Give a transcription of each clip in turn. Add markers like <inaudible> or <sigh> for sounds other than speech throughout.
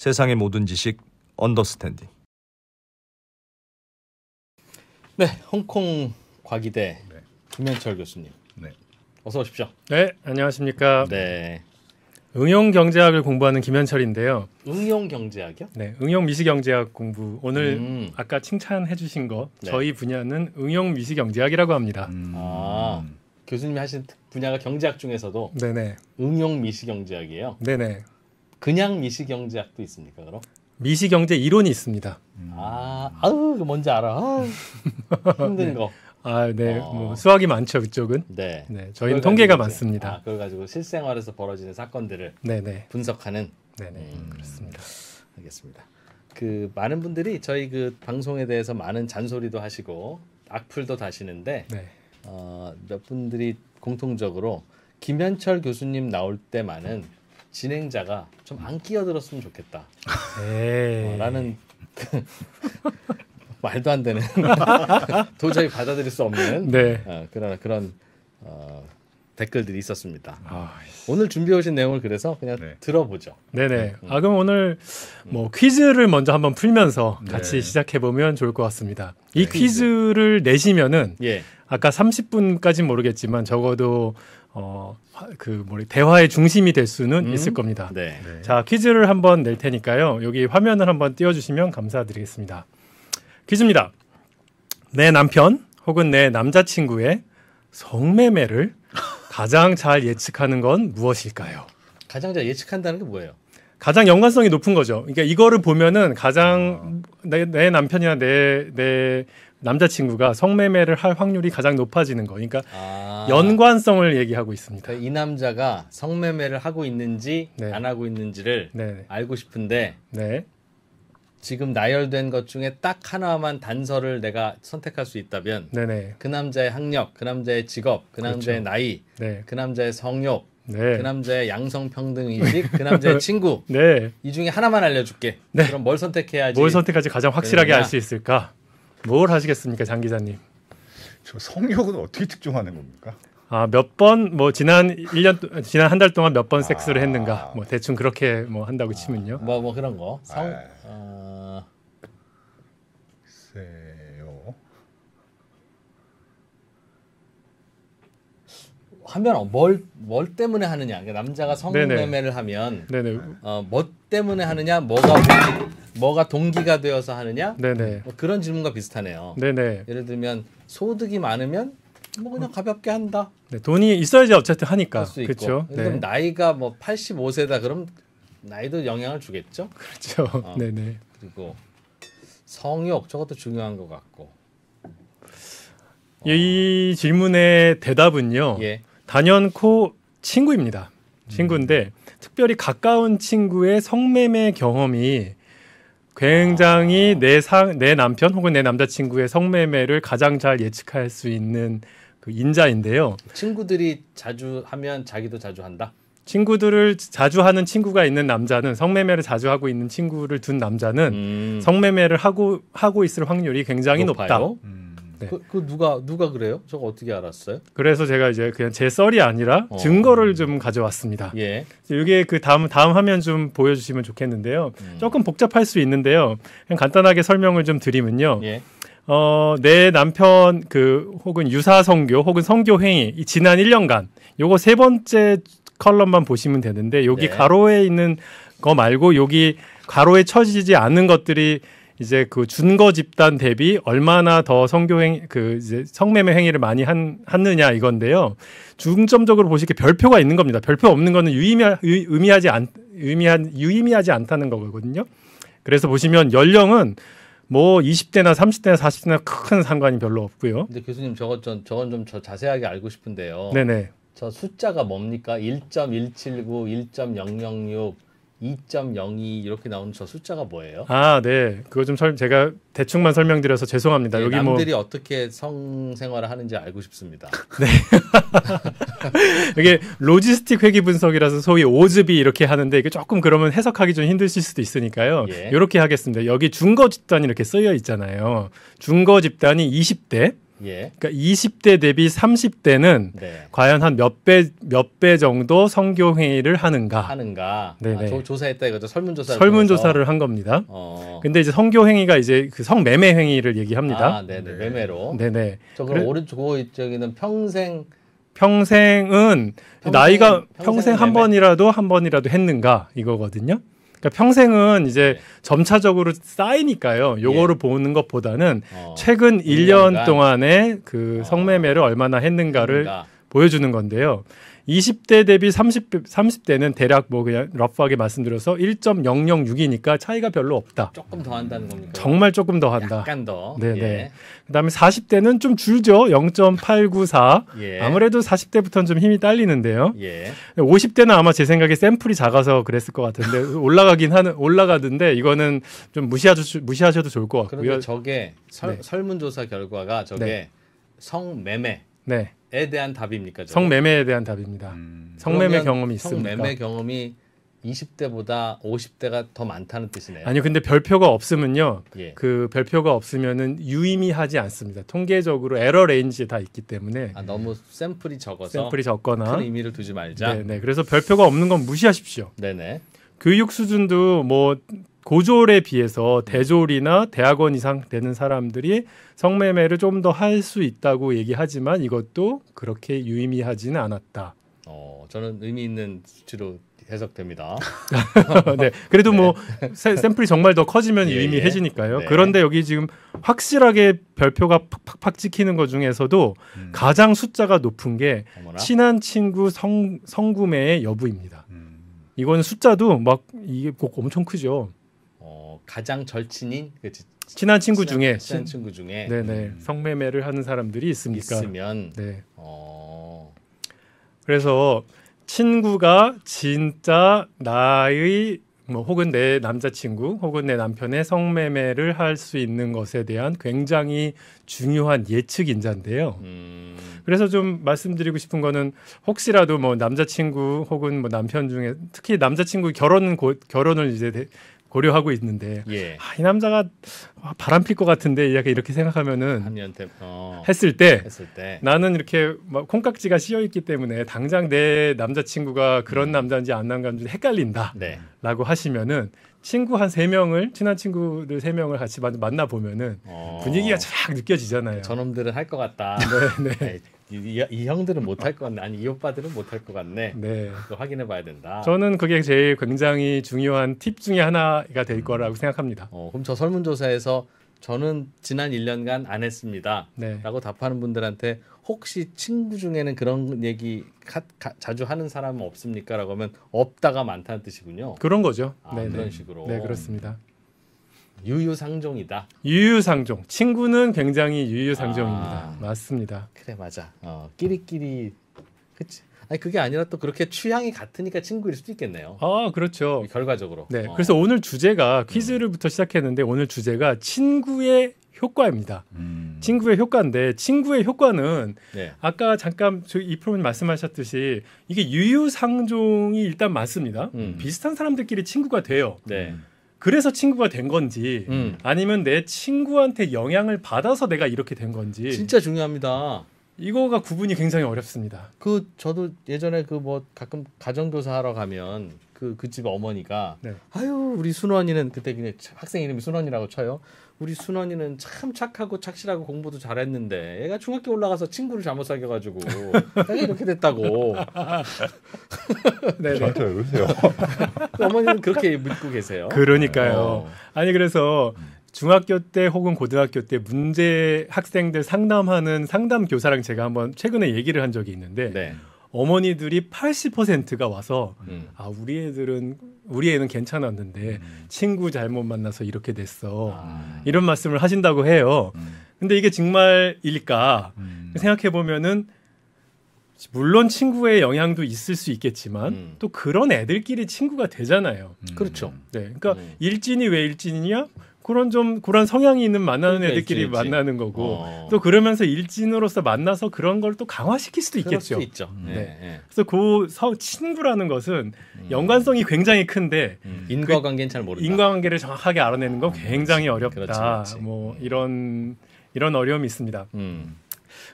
세상의 모든 지식 언더스탠딩. 네, 홍콩 과기대 네. 김현철 교수님. 네. 어서 오십시오. 네, 안녕하십니까. 네. 응용 경제학을 공부하는 김현철인데요. 응용 경제학이요? 네, 응용 미시 경제학 공부. 오늘 음. 아까 칭찬해주신 거 네. 저희 분야는 응용 미시 경제학이라고 합니다. 음. 아, 교수님이 하신 분야가 경제학 중에서도 네네. 응용 미시 경제학이에요. 네네. 그냥 미시경제학도 있습니까 그럼? 미시경제 이론이 있습니다. 음. 아, 아우 뭔지 알아. 아, 힘든 네. 거. 아, 네. 어. 뭐 수학이 많죠 그쪽은. 네. 네. 저희는 통계가 많습니다. 아, 그걸 가지고 실생활에서 벌어지는 사건들을 네네. 네. 분석하는. 네네. 네. 음. 그렇습니다. 알겠습니다. 그 많은 분들이 저희 그 방송에 대해서 많은 잔소리도 하시고 악플도 다시는데 네. 어, 몇 분들이 공통적으로 김현철 교수님 나올 때만은 진행자가 좀 안 끼어들었으면 좋겠다. 네. 어, 라는 <laughs> 말도 안 되는 <laughs> 도저히 받아들일 수 없는 네. 어, 그런 그런 어, 댓글들이 있었습니다. 아, 오늘 준비해 오신 내용을 그래서 그냥 네. 들어보죠. 네네. 음. 음. 아 그럼 오늘 뭐 퀴즈를 먼저 한번 풀면서 네. 같이 시작해 보면 좋을 것 같습니다. 이 네. 퀴즈를 내시면은 예. 아까 30분까지는 모르겠지만 적어도 어, 그 뭐래 대화의 중심이 될 수는 음? 있을 겁니다. 네. 네. 자 퀴즈를 한번 낼 테니까요. 여기 화면을 한번 띄워주시면 감사드리겠습니다. 퀴즈입니다. 내 남편 혹은 내 남자친구의 성매매를 <laughs> 가장 잘 예측하는 건 무엇일까요? 가장 잘 예측한다는 게 뭐예요? 가장 연관성이 높은 거죠. 그러니까 이거를 보면은 가장 어. 내, 내 남편이나 내내 남자친구가 성매매를 할 확률이 가장 높아지는 거. 그러니까 아. 연관성을 얘기하고 있습니다. 그러니까 이 남자가 성매매를 하고 있는지 네. 안 하고 있는지를 네 알고 싶은데 네. 지금 나열된 것 중에 딱 하나만 단서를 내가 선택할 수 있다면 네그 네. 남자의 학력, 그 남자의 직업, 그 그렇죠. 남자의 나이, 네. 그 남자의 성욕, 네. 그 남자의 양성평등의식, 그 남자의 <laughs> 친구. 네. 이 중에 하나만 알려줄게. 네. 그럼 뭘 선택해야지? 뭘 선택하지 가장 확실하게 알 수 있을까? 뭘 하시겠습니까, 장 기자님? 저 성욕은 어떻게 특정하는 겁니까? 아, 몇 번 뭐 지난 1년 지난 한 달 동안 몇 번 섹스를 아. 했는가? 뭐 대충 그렇게 뭐 한다고 치면요. 뭐뭐 뭐 그런 거. 아. 성 아... 어... 하면 뭘, 뭘 때문에 하느냐. 그러니까 남자가 성매매를 하면 네네. 어, 뭐 때문에 하느냐, 뭐가 뭐가 동기가 되어서 하느냐. 뭐 그런 질문과 비슷하네요. 네네. 예를 들면 소득이 많으면 뭐 그냥 가볍게 한다. 네, 돈이 있어야지 어쨌든 하니까. 그렇죠. 그 나이가 뭐 85세다 그럼 나이도 영향을 주겠죠. 그렇죠. 어. <laughs> 네네. 그리고 성욕 저것도 중요한 것 같고. 예, 이 질문의 대답은요. 예. 단연코 친구입니다. 친구인데 음. 특별히 가까운 친구의 성매매 경험이 굉장히 아. 내, 사, 내 남편 혹은 내 남자친구의 성매매를 가장 잘 예측할 수 있는 그 인자인데요. 친구들이 자주 하면 자기도 자주 한다. 친구들을 자주 하는 친구가 있는 남자는 성매매를 자주 하고 있는 친구를 둔 남자는 음. 성매매를 하고 하고 있을 확률이 굉장히 높아요? 높다. 음. 네. 그, 그, 누가 누가 그래요? 저거 어떻게 알았어요? 그래서 제가 이제 그냥 제 썰이 아니라 어. 증거를 좀 가져왔습니다. 예. 이게 그 다음 다음 화면 좀 보여주시면 좋겠는데요. 음. 조금 복잡할 수 있는데요. 그냥 간단하게 설명을 좀 드리면요. 예. 어, 내 남편 그 혹은 유사 성교 혹은 성교 행위 이 지난 1년간 요거 세 번째 컬럼만 보시면 되는데 여기 네. 가로에 있는 거 말고 여기 가로에 쳐지지 않은 것들이 이제 그 준거 집단 대비 얼마나 더 성교행 그 이제 성매매 행위를 많이 한하느냐 이건데요. 중점적으로 보시게 별표가 있는 겁니다. 별표 없는 거는 유의미하, 유, 의미하지 않 의미한 유의미하지 않다는 거거든요. 그래서 보시면 연령은 뭐 20대나 30대나 40대나 큰 상관이 별로 없고요. 근데 교수님 저거 전 저건 좀저 자세하게 알고 싶은데요. 네네. 저 숫자가 뭡니까? 1.179, 1.006 2.02 이렇게 나오는 저 숫자가 뭐예요? 아, 네. 그거 좀 설, 제가 대충만 설명드려서 죄송합니다. 네, 여기 뭐 남들이 뭐... 어떻게 성생활을 하는지 알고 싶습니다. <laughs> 네. <laughs> 이게 로지스틱 회귀 분석이라서 소위 오즈비 이렇게 하는데 이게 조금 그러면 해석하기 좀 힘드실 수도 있으니까요. 예. 이렇게 하겠습니다. 여기 중거 집단이 이렇게 쓰여 있잖아요. 중거 집단이 20대 예. 그러니까 20대 대비 30대는 네. 과연 한 몇 배 몇 배 정도 성교 행위를 하는가? 하는가? 네네. 아, 네. 조, 조사했다 이거죠. 설문조사를 설문조사를 통해서. 한 겁니다. 어. 근데 이제 성교 행위가 이제 그 성매매 행위를 얘기합니다. 아, 네네. 네. 매매로. 네네. 네. 저 그럼 그래, 오른쪽 그 저기는 평생 평생은 평생, 나이가 평생, 평생 한 번이라도 한 번이라도 했는가 이거거든요. 그러니까 평생은 이제 네. 점차적으로 쌓이니까요. 요거를 예. 보는 것보다는 어, 최근 1년, 1년 동안에그 어, 성매매를 얼마나 했는가를 그러니까. 보여주는 건데요. 20대 대비 30, 30대는 대략 뭐 그냥 러프하게 말씀드려서 1.006이니까 차이가 별로 없다. 조금 더 한다는 겁니까? 정말 조금 더 한다. 약간 더. 네네. 네. 예. 그다음에 40대는 좀 줄죠. 0.894. 예. 아무래도 40대부터는 좀 힘이 딸리는데요. 예. 50대는 아마 제 생각에 샘플이 작아서 그랬을 것 같은데 <laughs> 올라가긴 하는 올라가던데 이거는 좀 무시하셔도 무시하셔도 좋을 것 같고요. 저게 설, 네. 설문조사 결과가 저게 네. 성매매. 에 네. 대한 답입니까? 저게? 성매매에 대한 답입니다. 음, 성매매 경험이 있습니다. 성매매 경험이 20대보다 50대가 더 많다는 뜻이네요. 아니요, 근데 별표가 없으면요. 예. 그 별표가 없으면은 유의미하지 않습니다. 통계적으로 에러 레인지에 다 있기 때문에. 아, 너무 샘플이 적어서 샘플이 적거나 큰 의미를 두지 말자. 네, 네. 그래서 별표가 없는 건 무시하십시오. 네, 네. 교육 수준도 뭐 고졸에 비해서 대졸이나 대학원 이상 되는 사람들이 성매매를 좀 더 할 수 있다고 얘기하지만 이것도 그렇게 유의미하지는 않았다. 어, 저는 의미 있는 수치로 해석됩니다. <laughs> 네, 그래도 뭐 네. 뭐 샘플이 정말 더 커지면 예, 유의미해지니까요. 예. 네. 그런데 여기 지금 확실하게 별표가 팍팍팍 찍히는 것 중에서도 음. 가장 숫자가 높은 게 어머나? 친한 친구 성, 성구매의 여부입니다. 음. 이건 숫자도 막 이게 꼭 엄청 크죠. 어, 가장 절친인 그 친한 친구 친한, 중에 친한 친구 중에 네네 네. 음. 성매매를 하는 사람들이 있습니까? 있으면 네. 어... 그래서 친구가 진짜 나의 뭐 혹은 내 남자친구 혹은 내 남편의 성매매를 할 수 있는 것에 대한 굉장히 중요한 예측 인자인데요. 음. 그래서 좀 말씀드리고 싶은 거는 혹시라도 뭐 남자친구 혹은 뭐 남편 중에 특히 남자친구 결혼곧 결혼을 이제 고려하고 있는데 예. 아, 이 남자가 바람 필것 같은데 약간 이렇게 생각하면은 한이한테 어. 했을, 때 했을 때 나는 이렇게 막 콩깍지가 씌여 있기 때문에 당장 내 남자친구가 그런 음. 남자인지 안 남자인지 헷갈린다라고 네. 하시면은 친구 한 세 명을 친한 친구들 세 명을 같이 만나 보면은 어. 분위기가 쫙 느껴지잖아요. 저놈들은 할 것 같다. <laughs> 네, 네, 네. 이, 이, 형들은 못할 것 같네. 아니 이 오빠들은 못할 것 같네. 네. 확인해 봐야 된다. 저는 그게 제일 굉장히 중요한 팁 중에 하나가 될 거라고 음. 생각합니다. 어, 그럼 저 설문조사에서 저는 지난 1년간 안 했습니다. 네. 라고 답하는 분들한테 혹시 친구 중에는 그런 얘기 가, 가, 자주 하는 사람은 없습니까라고 하면 없다가 많다는 뜻이군요. 그런 거죠. 아, 네, 네 그런 식으로. 네 그렇습니다. 유유상종이다. 유유상종. 친구는 굉장히 유유상종입니다. 아, 맞습니다. 그래 맞아. 어, 끼리끼리 그치. 아니 그게 아니라 또 그렇게 취향이 같으니까 친구일 수도 있겠네요. 아 그렇죠. 결과적으로. 네. 어. 그래서 오늘 주제가 퀴즈를부터 음. 시작했는데 오늘 주제가 친구의 효과입니다. 음. 친구의 효과인데 친구의 효과는 네. 아까 잠깐 저이 프로님 말씀하셨듯이 이게 유유상종이 일단 맞습니다. 음. 비슷한 사람들끼리 친구가 돼요. 네. 그래서 친구가 된 건지 음. 아니면 내 친구한테 영향을 받아서 내가 이렇게 된 건지 진짜 중요합니다. 이거가 구분이 굉장히 어렵습니다. 그 저도 예전에 그 뭐 가끔 가정교사 하러 가면 그그집 어머니가 네. 아유 우리 순원이는 그때 그냥 학생 이름이 순원이라고 쳐요. 우리 순원이는 참 착하고 착실하고 공부도 잘했는데 얘가 중학교 올라가서 친구를 잘못 사귀어가지고 이렇게 됐다고. <laughs> 네, 네, 저한테 그러세요? <laughs> 어머니는 그렇게 믿고 계세요. 그러니까요. 어. 아니 그래서 중학교 때 혹은 고등학교 때 문제 학생들 상담하는 상담 교사랑 제가 한번 최근에 얘기를 한 적이 있는데. 네. 어머니들이 80%가 와서 음. 아 우리 애들은 우리 애는 괜찮았는데 음. 친구 잘못 만나서 이렇게 됐어 아. 이런 말씀을 하신다고 해요. 음. 근데 이게 정말일까 음. 생각해 보면은 물론 친구의 영향도 있을 수 있겠지만 음. 또 그런 애들끼리 친구가 되잖아요. 음. 그렇죠. 네, 그러니까 일진이 왜 일진이냐? 그런 좀 그런 성향이 있는 만나는 애들끼리 있지, 만나는 거고 어. 또 그러면서 일진으로서 만나서 그런 걸 또 강화시킬 수도 있겠죠. 있죠. 네. 네. 네. 그래서 그 서, 친구라는 것은 음. 연관성이 굉장히 큰데 음. 그 인과관계는 잘 모른다. 인과관계를 정확하게 알아내는 건 음, 굉장히 어렵다. 그렇지, 그렇지. 뭐 이런 이런 어려움이 있습니다. 음.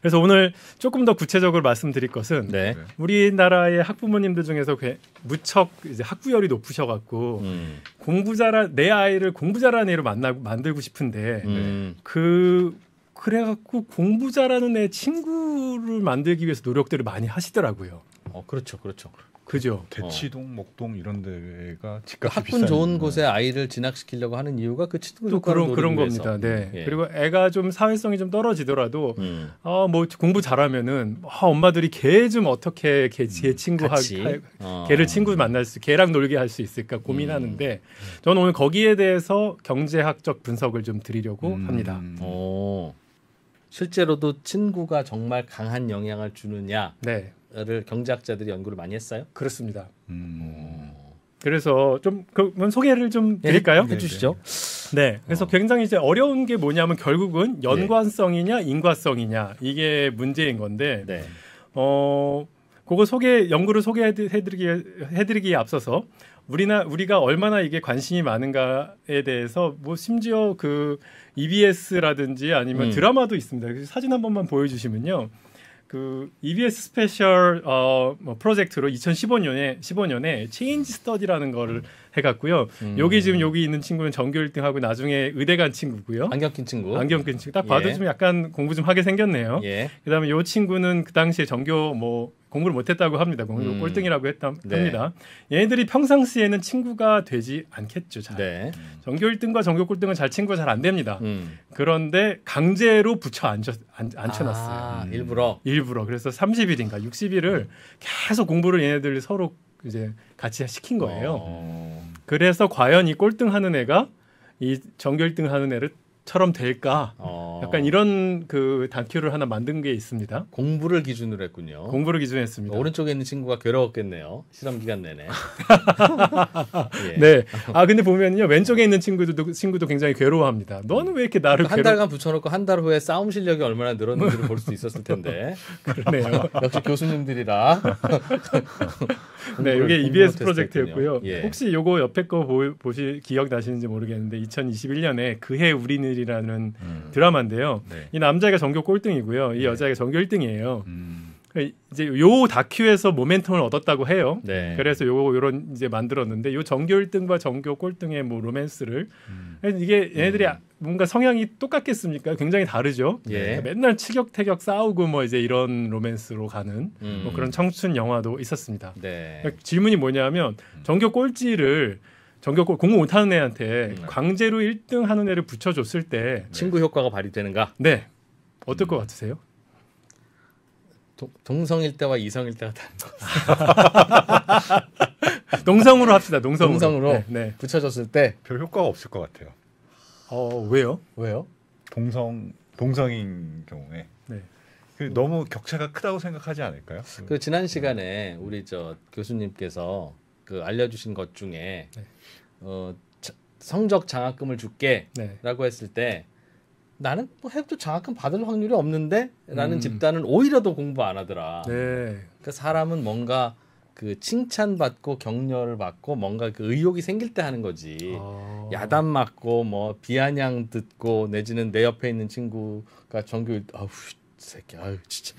그래서 오늘 조금 더 구체적으로 말씀드릴 것은 네. 우리나라의 학부모님들 중에서 무척 이제 학구열이 높으셔갖고 음. 공부자라 내 아이를 공부자라는 애로 만나 만들고 싶은데 음. 그 그래갖고 공부자라는 애 친구를 만들기 위해서 노력들을 많이 하시더라고요. 어 그렇죠, 그렇죠. 그죠. 어, 대치동, 목동 이런 데가 집값 학군 좋은 거 곳에 아이를 진학시키려고 하는 이유가 그 친구 또 그런 그런 위해서. 겁니다. 네. 예. 그리고 애가 좀 사회성이 좀 떨어지더라도 음. 어뭐 공부 잘하면은 어, 엄마들이 걔 좀 어떻게 걔, 걔 친구 할이 하, 어. 걔를 친구 만날 수 걔랑 놀게 할 수 있을까 고민하는데 음. 저는 오늘 거기에 대해서 경제학적 분석을 좀 드리려고 음. 합니다. 오. 실제로도 친구가 정말 강한 영향을 주느냐 네. 를 경제학자들이 연구를 많이 했어요? 그렇습니다. 음. 그래서 좀그 소개를 좀 네, 드릴까요? 네, 네 해주시죠. 네. 네, 그래서 어. 굉장히 이제 어려운 게 뭐냐면 결국은 연관성이냐 인과성이냐 이게 문제인 건데, 네. 어 그거 소개 연구를 소개해드리기 해드리기에 앞서서 우리나 우리가 얼마나 이게 관심이 많은가에 대해서 뭐 심지어 그 EBS라든지 아니면 음. 드라마도 있습니다. 사진 한 번만 보여주시면요. 그 EBS 스페셜 어, 뭐 프로젝트로 2015년에 15년에 체인지 스터디라는 거를 해갔고요. 음. 여기 지금 여기 있는 친구는 전교 1등하고 나중에 의대 간 친구고요. 안경 낀 친구. 안경 낀 친구. 딱 예. 봐도 예. 좀 약간 공부 좀 하게 생겼네요. 예. 그다음에 요 친구는 그 당시에 전교 뭐 공부를 못했다고 합니다. 공부 음. 꼴등이라고 했다 네. 합니다. 얘네들이 평상시에는 친구가 되지 않겠죠. 잘. 네. 전교 1등과 전교 꼴등은 잘 친구가 잘 안 됩니다. 음. 그런데 강제로 붙여 앉혀, 앉, 앉혀놨어요. 아, 음. 일부러. 일부러. 그래서 30일인가 60일을 계속 공부를 얘네들이 서로 이제 같이 시킨 거예요. 어. 그래서 과연 이 꼴등하는 애가 이 전교 1등하는 애를 처럼 될까? 어. 약간 이런 그 다큐를 하나 만든 게 있습니다. 공부를 기준으로 했군요. 공부를 기준으로 했습니다. 오른쪽에 있는 친구가 괴로웠겠네요. 실험 기간 내내. 예. <laughs> 네. 아 근데 보면요 왼쪽에 있는 친구도 들 친구도 굉장히 괴로워합니다. 너는 왜 이렇게 나를 한 괴로... 달간 붙여놓고 한 달 후에 싸움 실력이 얼마나 늘었는지를 볼 수 있었을 텐데. <laughs> 그러네요. 역시 교수님들이라. <laughs> 네, 이게 EBS 프로젝트였고요. 예. 혹시 요거 옆에 거 보, 보시 기억 나시는지 모르겠는데 2021년에 그해 우리는 아이들이라는 음. 드라마인데요. 네. 이 남자가 전교 꼴등이고요. 이 네. 여자가 전교 1등이에요. 음. 이제 요 다큐에서 모멘텀을 얻었다고 해요. 네. 그래서 요 요런 이제 만들었는데 요 전교 1등과 전교 꼴등의 뭐 로맨스를 음. 이게 음. 얘네들이 음. 뭔가 성향이 똑같겠습니까? 굉장히 다르죠. 예. 그러니까 맨날 치격태격 싸우고 뭐 이제 이런 로맨스로 가는 뭐 음. 뭐 그런 청춘 영화도 있었습니다. 네. 그러니까 질문이 뭐냐면 음. 전교 꼴찌를 전교고 공부 못하는 애한테 음. 강제로 1등 하는 애를 붙여줬을 때 네. 친구 효과가 발휘되는가? 네. 어떨 음. 것 같으세요? 도, 동성일 때와 이성일 때가 다른 것 같아요. 동성으로 <laughs> 합시다. 농성으로, 농성으로 네, 네. 붙여줬을 때 별 효과가 없을 것 같아요. 어 왜요? 왜요? 동성 동성인 경우에 네. 그 너무 격차가 크다고 생각하지 않을까요? 그 지난 시간에 우리 저 교수님께서 그 알려주신 것 중에 네. 어, 자, 성적 장학금을 줄게라고 네. 했을 때 나는 뭐 해도 장학금 받을 확률이 없는데라는 음. 집단은 오히려 더 공부 안 하더라. 네. 그러니까 사람은 뭔가 그 칭찬받고 격려를 받고 뭔가 그 의욕이 생길 때 하는 거지. 아. 야단 맞고 뭐 비아냥 듣고 내지는 내 옆에 있는 친구가 정규 아우 새끼 아유 진짜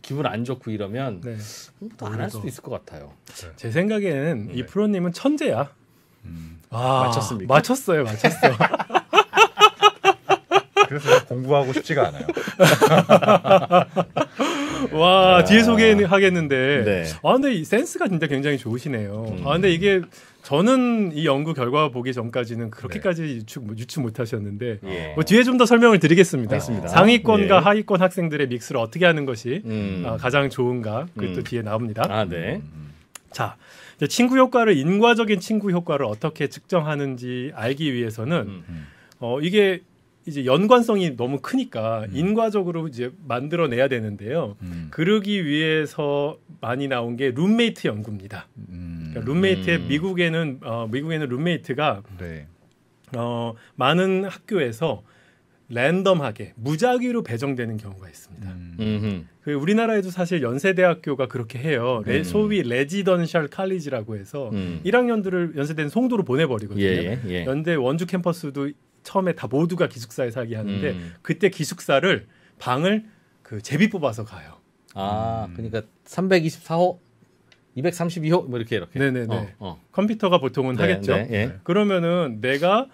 기, 분안 좋고 이러면 네. 음, 또안 할 수도 있을 것 같아요. 제 생각에는 네. 이 프로님은 천재야. 음. 아, 맞췄습니까? 맞췄어요, 맞췄어. <laughs> 그래서 공부하고 싶지가 않아요. <laughs> 와, 아, 뒤에 소개하겠는데. 네. 아, 근데 이 센스가 진짜 굉장히 좋으시네요. 음. 아, 근데 이게 저는 이 연구 결과 보기 전까지는 그렇게까지 네. 유추, 유추 못하셨는데 예. 뭐 뒤에 좀 더 설명을 드리겠습니다. 알겠습니다. 상위권과 예. 하위권 학생들의 믹스를 어떻게 하는 것이 음. 아, 가장 좋은가 그또 음. 뒤에 나옵니다. 아 네. 음. 자 친구 효과를 인과적인 친구 효과를 어떻게 측정하는지 알기 위해서는 음. 어, 이게 이제 연관성이 너무 크니까 음. 인과적으로 이제 만들어내야 되는데요. 음. 그러기 위해서 많이 나온 게 룸메이트 연구입니다. 음. 그러니까 룸메이트의 음. 미국에는 어, 미국에는 룸메이트가 네. 어, 많은 학교에서 랜덤하게 무작위로 배정되는 경우가 있습니다. 음. 그 우리나라에도 사실 연세대학교가 그렇게 해요. 레, 음. 소위 레지던셜 칼리지라고 해서 1학년들을 연세대는 송도로 보내버리거든요. 예, 예. 예. 연대 원주 캠퍼스도 처음에 다 모두가 기숙사에 살게 하는데 음. 그때 기숙사를 방을 그 제비 뽑아서 가요. 아, 음. 그러니까 324호 232호 뭐 이렇게 이렇게. 네네네. 어, 어. 컴퓨터가 보통은 네, 하겠죠. 네, 예. 네. 그러면은 내가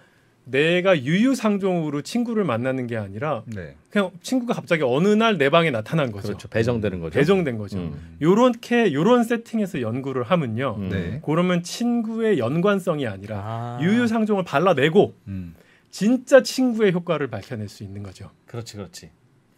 내가 유유상종으로 친구를 만나는 게 아니라 네. 그냥 친구가 갑자기 어느 날 내 방에 나타난 거죠. 그렇죠. 배정되는 거죠. 배정된 거죠. 음. 요렇게 요런 세팅에서 연구를 하면요. 음. 네. 그러면 친구의 연관성이 아니라 아. 유유상종을 발라내고 음. 진짜 친구의 효과를 밝혀낼 수 있는 거죠. 그렇지, 그렇지.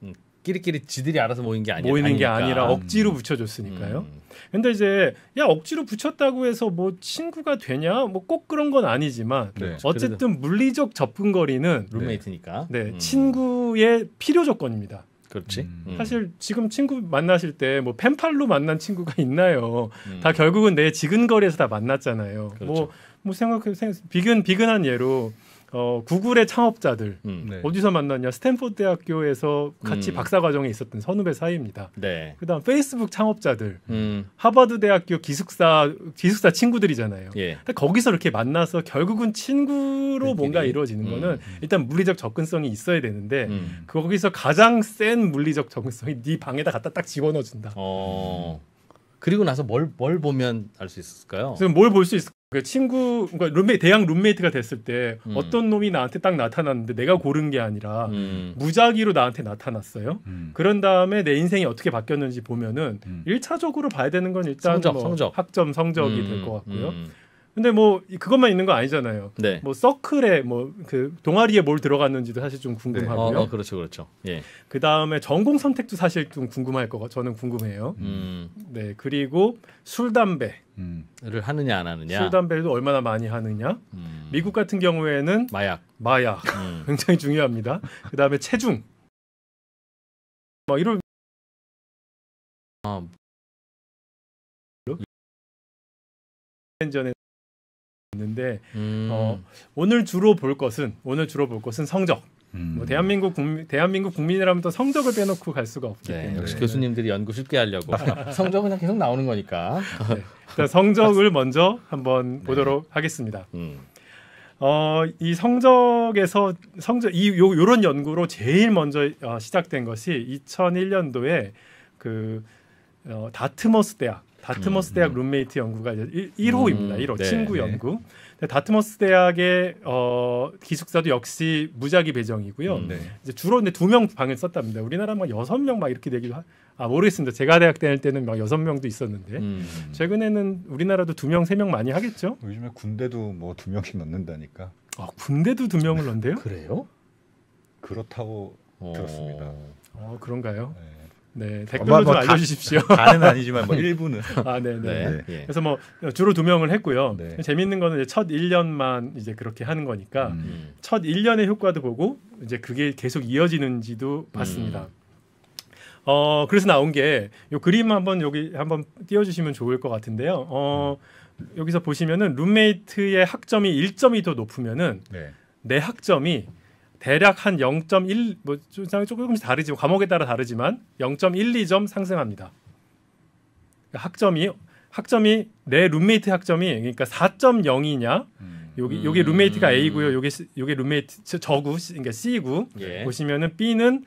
음, 끼리끼리 지들이 알아서 모인 게 아니야. 모이는 아니니까. 게 아니라 음. 억지로 붙여줬으니까요. 음. 근데 이제 야 억지로 붙였다고 해서 뭐 친구가 되냐? 뭐 꼭 그런 건 아니지만 네. 어쨌든 물리적 접근거리는 룸메이트니까. 네, 네 음. 친구의 필요 조건입니다. 그렇지. 음. 음. 사실 지금 친구 만나실 때뭐 펜팔로 만난 친구가 <laughs> 있나요? 음. 다 결국은 내 지근거리에서 다 만났잖아요. 뭐, 그렇죠. 뭐, 뭐 생각해 생 비근 비근한 예로 어, 구글의 창업자들 음. 네. 어디서 만났냐? 스탠포드 대학교에서 같이 음. 박사 과정에 있었던 선후배 사이입니다. 네. 그다음 페이스북 창업자들 음. 하버드 대학교 기숙사 기숙사 친구들이잖아요. 예. 거기서 이렇게 만나서 결국은 친구로 그 뭔가 이루어지는 음. 거는 일단 물리적 접근성이 있어야 되는데 음. 거기서 가장 센 물리적 접근성이 네 방에다 갖다 딱 집어넣어준다. 어. 그리고 나서 뭘, 뭘 보면 알 수 있을까요? 지금 뭘 볼 수 있을까? 그 친구, 그러니까 룸메 대학 룸메이트가 됐을 때 음. 어떤 놈이 나한테 딱 나타났는데 내가 고른 게 아니라 음. 무작위로 나한테 나타났어요. 음. 그런 다음에 내 인생이 어떻게 바뀌었는지 보면은 음. 일차적으로 봐야 되는 건 일단 성적, 뭐 성적. 학점 성적이 음. 될것 같고요. 음. 근데 뭐 그것만 있는 거 아니잖아요. 네. 뭐 서클에 뭐 그 동아리에 뭘 들어갔는지도 사실 좀 궁금하고요. 네. 어, 어, 그렇죠, 그렇죠. 예. 그 다음에 전공 선택도 사실 좀 궁금할 거고 저는 궁금해요. 음. 네. 그리고 술 담배를 음. 하느냐 안 하느냐. 술 담배를 얼마나 많이 하느냐. 음. 미국 같은 경우에는 마약, 마약 음. <laughs> 굉장히 중요합니다. 그 다음에 체중. 막 뭐 이런. 아. 어. 전에 음. 있는데 어, 음. 어, 오늘 주로 볼 것은 오늘 주로 볼 것은 성적. 음. 뭐 대한민국 국민, 대한민국 국민이라면 또 성적을 빼놓고 갈 수가 없기 네, 때문에 역시 네. 교수님들이 연구 쉽게 하려고 <laughs> 성적은 그냥 계속 나오는 거니까 네. 성적을 먼저 한번 네. 보도록 하겠습니다. 음. 어, 이 성적에서 성적 이 요, 요런 연구로 제일 먼저 어, 시작된 것이 2001년도에 그 어, 다트머스 대학 다트머스 음, 대학 음. 룸메이트 연구가 1호입니다. 1호 음, 네, 친구 네. 연구. 네. 다트머스 대학의 어, 기숙사도 역시 무작위 배정이고요. 음, 네. 이제 주로 근데 두명 방을 썼답니다. 우리나라 막 여섯 명 막 이렇게 되기도 하, 아 모르겠습니다. 제가 대학 다닐 때는 막 여섯 명도 있었는데 음. 최근에는 우리나라도 두 명, 세 명 많이 하겠죠. 요즘에 군대도 뭐 두 명씩 넣는다니까. 아 군대도 두 명을 넣는데요? 그래요? 그렇다고 어... 들었습니다. 어 그런가요? 네. 네, 어, 댓글로 뭐, 뭐 알려주십시오. 뭐 다, 는 아니지만 뭐 <laughs> 일부는. 아, 네네. 네, 네. 네. 예. 그래서 뭐 주로 두 명을 했고요. 네. 재밌는 거는 이제 첫 1년만 이제 그렇게 하는 거니까 음. 첫 1년의 효과도 보고 이제 그게 계속 이어지는지도 음. 봤습니다. 음. 어, 그래서 나온 게요 그림 한번 여기 한번 띄워주시면 좋을 것 같은데요. 어, 음. 여기서 보시면은 룸메이트의 학점이 1점이 더 높으면은 네. 내 학점이 대략 한 0.1, 뭐 조금씩 다르지만 과목에 따라 다르지만 0.12점 상승합니다. 그러니까 학점이 학점이 내 룸메이트 학점이 그러니까 4.0이냐 여기 게 요게 룸메이트가 음. A고요. 여기 여기 룸메이트 저구 그러니까 C고 예. 보시면은 B는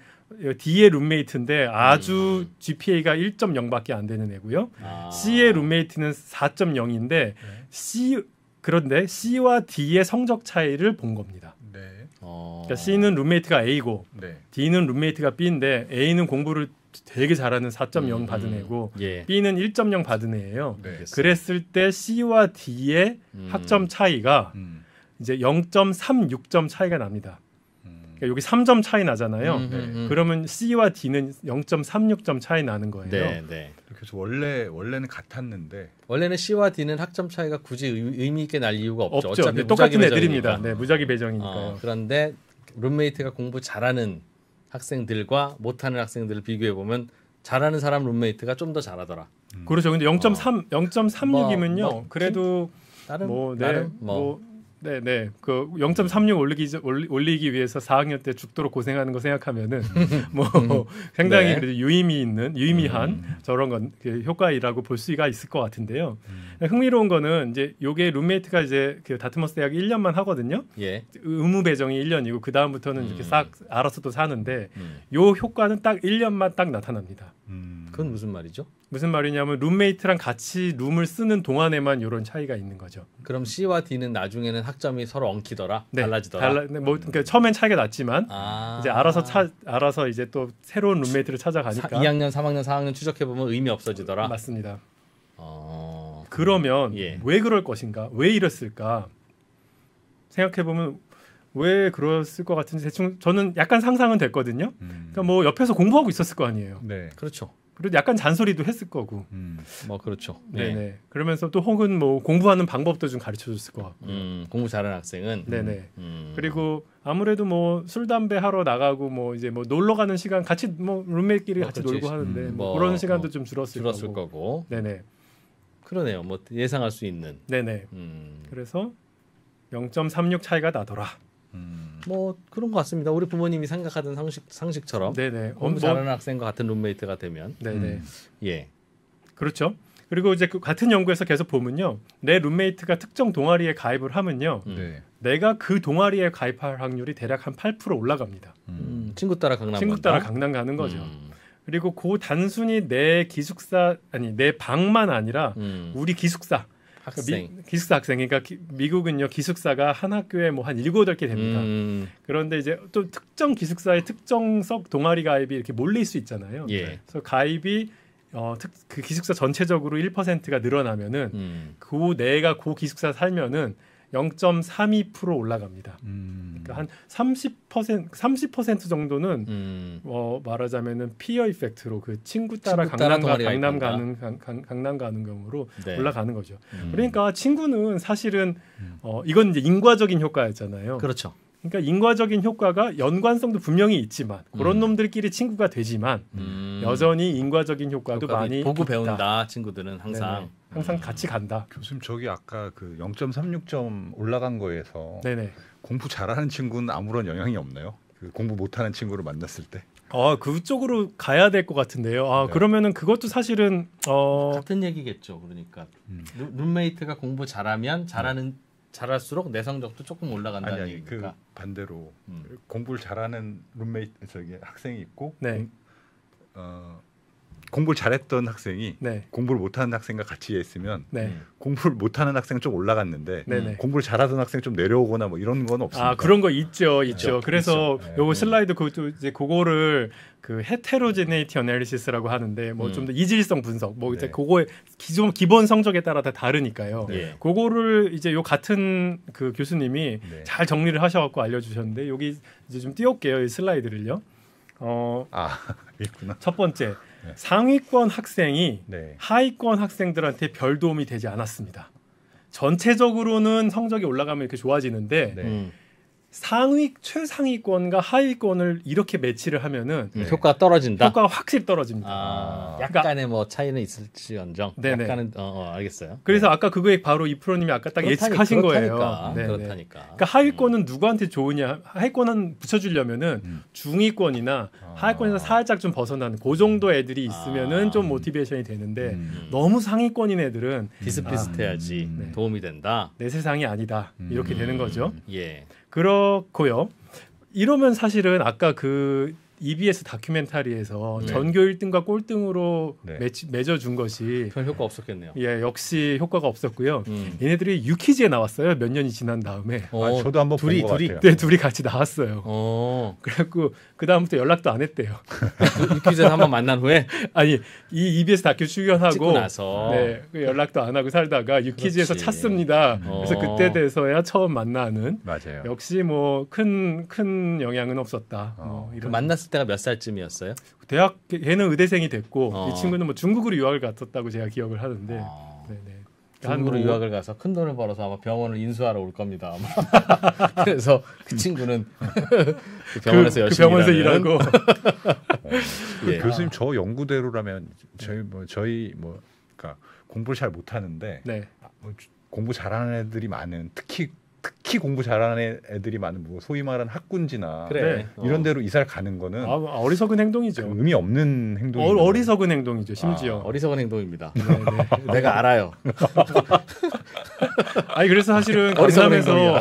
D의 룸메이트인데 아주 음. GPA가 1.0밖에 안 되는 애고요. 아. C의 룸메이트는 4.0인데 네. C 그런데 C와 D의 성적 차이를 본 겁니다. 그러니까 어... 그러니까 C는 룸메이트가 A고 네. D는 룸메이트가 B인데 A는 공부를 되게 잘하는 4.0 음, 음. 받은 애고 예. B는 1.0 받은 애예요. 네. 그랬을 때 C와 D의 음. 학점 차이가 음. 이제 0.36점 차이가 납니다. 음. 그러니까 여기 3점 차이 나잖아요. 네. 그러면 C와 D는 0.36점 차이 나는 거예요. 네, 네. 그래서 원래 원래는 같았는데 원래는 C와 D는 학점 차이가 굳이 의미 있게 날 이유가 없죠. 없죠. 어차피 똑같은 애들입니다. 네, 무작위 배정이니까요. 어, 그런데 룸메이트가 공부 잘하는 학생들과 못하는 학생들을 비교해 보면 잘하는 사람 룸메이트가 좀 더 잘하더라. 음. 그렇죠. 근데 0.3 어. 0.36이면요. 뭐, 뭐, 그래도 다른 뭐, 네, 뭐, 뭐 네, 네. 그 0.36 올리기 올리기 위해서 4학년 때 죽도록 고생하는 거 생각하면은 <laughs> 뭐 음. 상당히 네. 그래도 유의미 있는 유의미한 음. 저런 건 그 효과이라고 볼 수가 있을 것 같은데요. 음. 그러니까 흥미로운 거는 이제 요게 룸메이트가 이제 그 다트머스 대학 1년만 하거든요. 예. 의무 배정이 1년이고 그 다음부터는 이렇게 음. 싹 알아서 또 사는데 음. 요 효과는 딱 1년만 딱 나타납니다. 그건 무슨 말이죠? 무슨 말이냐면 룸메이트랑 같이 룸을 쓰는 동안에만 이런 차이가 있는 거죠. 그럼 C와 D는 나중에는 학점이 서로 엉키더라, 네. 달라지더라. 달라, 네, 뭐 그러니까 처음엔 차이가 났지만 아~ 이제 알아서 차, 알아서 이제 또 새로운 룸메이트를 찾아가니까 4, 2학년, 3학년, 4학년 추적해 보면 의미 없어지더라. 맞습니다. 어... 그러면 예. 왜 그럴 것인가? 왜 이랬을까? 생각해 보면 왜 그랬을 것 같은지 대충 저는 약간 상상은 됐거든요. 음. 그러니까 뭐 옆에서 공부하고 있었을 거 아니에요. 네, 그렇죠. 그리고 약간 잔소리도 했을 거고. 음. 뭐 그렇죠. 네. 네네. 네. 그러면서 또 혹은 뭐 공부하는 방법도 좀 가르쳐 줬을 것 같고. 음, 공부 잘하는 학생은. 네네. 음. 그리고 아무래도 뭐 술 담배 하러 나가고 뭐 이제 뭐 놀러 가는 시간 같이 뭐 룸메이트끼리 뭐 같이 그렇지. 놀고 하는데 음, 뭐, 뭐 그런 시간도 뭐 좀 줄었을, 줄었을 거고. 거고. 네네. 그러네요. 뭐 예상할 수 있는. 네네. 음. 그래서 0.36 차이가 나더라. 음. 뭐 그런 것 같습니다. 우리 부모님이 생각하던 상식 상식처럼 네네. 공부 어, 뭐- 잘하는 학생과 같은 룸메이트가 되면 네네. 음. 예. 그렇죠. 그리고 이제 그 같은 연구에서 계속 보면요. 내 룸메이트가 특정 동아리에 가입을 하면요. 음. 네. 내가 그 동아리에 가입할 확률이 대략 한 8% 올라갑니다. 음, 친구 따라 강남 친구 따라 강남 가는 거죠. 음. 그리고 그 단순히 내 기숙사 아니 내 방만 아니라 음. 우리 기숙사 그 학생. 미, 기숙사 학생이니까 그러니까 미국은요 기숙사가 한 학교에 뭐 한 일곱 개 됩니다. 음. 그런데 이제 또 특정 기숙사의 특정 석 동아리 가입이 이렇게 몰릴 수 있잖아요. 예. 그래서 가입이 어, 특, 그 기숙사 전체적으로 1%가 늘어나면은 음. 그 내가 고그 기숙사 살면은 0.32% 올라갑니다. 음. 그러니까 한 30% 30% 정도는 음. 어, 말하자면은 피어 이펙트로 그 친구 따라, 강남, 가, 강남 가는 강, 강, 강남 가는 경우로 네. 올라가는 거죠. 음. 그러니까 친구는 사실은 음. 어, 이건 이제 인과적인 효과였잖아요. 그렇죠. 그러니까 인과적인 효과가 연관성도 분명히 있지만 그런 음. 놈들끼리 친구가 되지만 음. 여전히 인과적인 효과도 많이 보고 있다. 배운다 친구들은 항상 네네. 항상 음. 같이 간다. 교수님 저기 아까 그 0.36점 올라간 거에서 네네. 공부 잘하는 친구는 아무런 영향이 없나요? 그 공부 못하는 친구를 만났을 때? 아 그쪽으로 가야 될 것 같은데요. 아 네. 그러면은 그것도 사실은 어... 같은 얘기겠죠. 그러니까 음. 룸메이트가 공부 잘하면 잘하는 잘할수록 내 성적도 조금 올라간다는 아니, 아니, 그 반대로 음. 공부를 잘하는 룸메이트 저기 학생이 있고 네. 공, 어 공부를 잘했던 학생이 네. 공부를 못하는 학생과 같이 있으면 네. 공부를 못하는 학생은 좀 올라갔는데 네, 네. 공부를 잘하던 학생 이좀 내려오거나 뭐 이런 건 아, 없습니다. 아 그런 거 있죠, 있죠. 네. 그래서 있죠. 네. 요거 네. 슬라이드 그 이제 그거를 그 헤테로제네이티 어널리시스라고 하는데 뭐 좀더 음. 이질성 분석 뭐 이제 그거의 기존 기본 성적에 따라 다 다르니까요. 네. 그거를 이제 요 같은 그 교수님이 잘 정리를 하셔갖고 알려주셨는데 여기 이제 좀 띄울게요, 이 슬라이드를요. 어, 아, <laughs> 있구나. 첫 번째. 네. 상위권 학생이 네. 하위권 학생들한테 별 도움이 되지 않았습니다. 전체적으로는 성적이 올라가면 이렇게 좋아지는데 네. 음. 상위 최상위권과 하위권을 이렇게 매치를 하면은 음, 효과가 떨어진다. 효과 확실히 떨어집니다. 아, 그러니까 약간의 뭐 차이는 있을지언정. 네네. 네. 약간은 어, 어, 알겠어요. 그래서 네. 아까 그거에 바로 이 프로님이 아까 딱 예측하신 그렇다니까, 거예요. 네, 네네. 그렇다니까. 그러니까 하위권은 음. 누구한테 좋으냐? 하위권은 붙여주려면은 음. 중위권이나 아. 하위권에서 살짝 좀 벗어나는 그 정도 음. 애들이 있으면은 아. 좀 모티베이션이 되는데 음. 너무 상위권인 애들은 비슷비슷해야지 아, 음. 네. 도움이 된다. 내 세상이 아니다 이렇게 되는 거죠. 예. 그렇고요. 이러면 사실은 아까 그 EBS 다큐멘터리에서 네. 전교 1등과 꼴등으로 네. 맺어준 것이 별 효과 없었겠네요. 예, 역시 효과가 없었고요. 음. 얘네들이 유키즈에 나왔어요. 몇 년이 지난 다음에. 아, 어, 아, 저도 한번 둘이 둘이 같아요. 네, 둘이 같이 나왔어요. 어. 그래갖고 그 다음부터 연락도 안 했대요. 유퀴즈에 서 한번 만난 후에 <laughs> 아니 이 EBS 다큐 출연하고 나서 네, 그 연락도 안 하고 살다가 유키즈에서그 찼습니다. 어. 그래서 그때 돼서야 처음 만나는. 맞아요. 역시 뭐 큰큰 큰 영향은 없었다. 뭐 어. 뭐 이런. 그 만났을 때가 몇 살쯤이었어요? 대학 얘는 의대생이 됐고 어. 이 친구는 뭐 중국으로 유학을 갔었다고 제가 기억을 하는데 어. 중국으로 뭐... 유학을 가서 큰 돈을 벌어서 아마 병원을 인수하러 올 겁니다. 아마. <laughs> 그래서 그 음. 친구는 <laughs> 그 병원에서 그, 열심히 <laughs> 예. 그 병원에서 일하고 예. 교수님 저 연구대로라면 저희 뭐 저희 뭐 그러니까 공부를 잘 못하는데 네. 아, 뭐 공부 잘하는 애들이 많은 특히 특히 공부 잘하는 애들이 많은 뭐 소위 말하는 학군지나 그래. 네. 이런 어. 데로 이사를 가는 거는 아, 어리석은 행동이죠. 그 의미 없는 행동. 어, 어리석은 행동이죠. 심지어 아, 어리석은 행동입니다. 네, 네. <laughs> 내가 알아요. <laughs> 아니 그래서 사실은 강남에서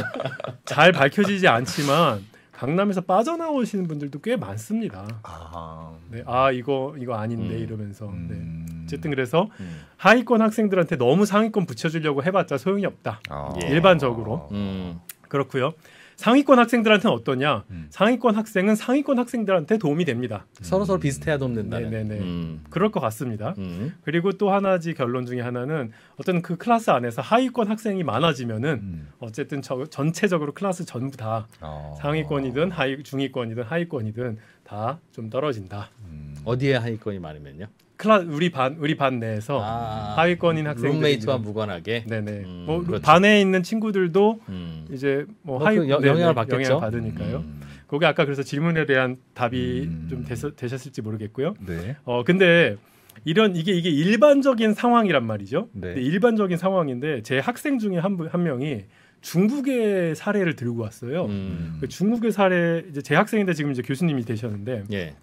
잘 밝혀지지 않지만 강남에서 빠져나오시는 분들도 꽤 많습니다. 아, 네, 아 이거 이거 아닌데 음. 이러면서. 네. 음. 어쨌든 그래서 음. 하위권 학생들한테 너무 상위권 붙여주려고 해봤자 소용이 없다. 아. 일반적으로 음. 그렇고요. 상위권 학생들한테는 어떠냐? 음. 상위권 학생은 상위권 학생들한테 도움이 됩니다. 음. 서로 서로 비슷해야 돕는다. 네네네. 음. 그럴 것 같습니다. 음. 그리고 또 하나지 결론 중에 하나는 어떤 그 클래스 안에서 하위권 학생이 많아지면은 음. 어쨌든 저, 전체적으로 클래스 전부 다 어. 상위권이든 하위 중위권이든 하위권이든 다 좀 떨어진다. 음. 어디에 하위권이 많으면요? 클라 우리 반 우리 반 내에서 아, 하위권인 음, 학생들 룸메이트와 무관하게 네네 음, 뭐 그렇죠. 반에 있는 친구들도 음. 이제 뭐, 어, 하위 그 여, 영향을 받겠죠 영향을 받으니까요. 음. 거기 아까 그래서 질문에 대한 답이 음. 좀 되셨, 을지 모르겠고요. 네. 어 근데 이런 이게 이게 일반적인 상황이란 말이죠. 네. 일반적인 상황인데 제 학생 중에 한한 한 명이 중국의 사례를 들고 왔어요. 음. 그 중국의 사례 이제 제 학생인데 지금 이제 교수님이 되셨는데 예.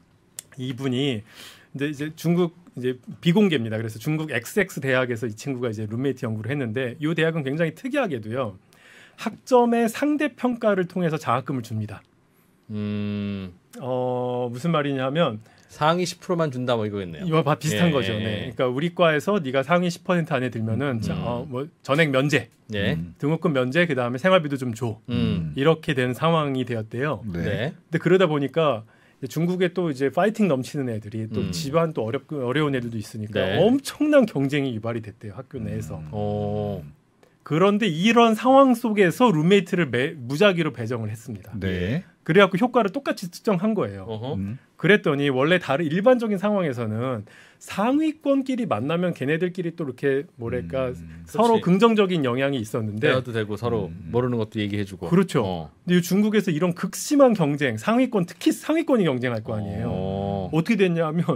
이분이 이제 중국 이제 비공개입니다. 그래서 중국 XX 대학에서 이 친구가 이제 룸메이트 연구를 했는데 이 대학은 굉장히 특이하게도요. 학점의 상대 평가를 통해서 장학금을 줍니다. 음. 어, 무슨 말이냐면 상위 10%만 준다 뭐 이거겠네요. 이와 비슷한 예. 거죠. 예, 네. 예. 그러니까 우리 과에서 네가 상위 10% 안에 들면은 음. 어, 뭐 전액 면제, 예. 음. 등록금 면제, 그 다음에 생활비도 좀 줘. 음. 이렇게 된 상황이 되었대요. 네. 네. 근데 그러다 보니까 중국에 또 이제 파이팅 넘치는 애들이 또 음. 집안 또 어렵 어려운 애들도 있으니까 네. 엄청난 경쟁이 유발이 됐대요 학교 내에서. 음. 어. 그런데 이런 상황 속에서 룸메이트를 매, 무작위로 배정을 했습니다. 네. 그래갖고 효과를 똑같이 측정한 거예요. 음. 그랬더니 원래 다른 일반적인 상황에서는 상위권끼리 만나면 걔네들끼리 또 이렇게 뭐랄까 음, 서로 긍정적인 영향이 있었는데 대화도 되고 서로 음, 음. 모르는 것도 얘기해주고 그렇죠. 어. 근데 중국에서 이런 극심한 경쟁, 상위권 특히 상위권이 경쟁할 거 아니에요. 어. 어떻게 됐냐면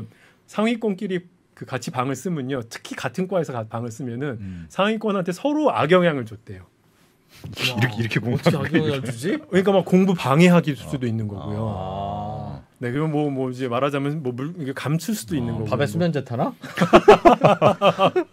상위권끼리 그 같이 방을 쓰면요, 특히 같은 과에서 방을 쓰면은 음. 상위권한테 서로 악영향을 줬대요. 이렇게 이렇게 공부 악영향 주지? 그러니까 막 공부 방해하기 아. 수도 있는 거고요. 아. 네, 그럼 뭐뭐 뭐 이제 말하자면 뭐 물, 이게 감출 수도 있는 아, 거고. 밤에 수면제 타나? <laughs>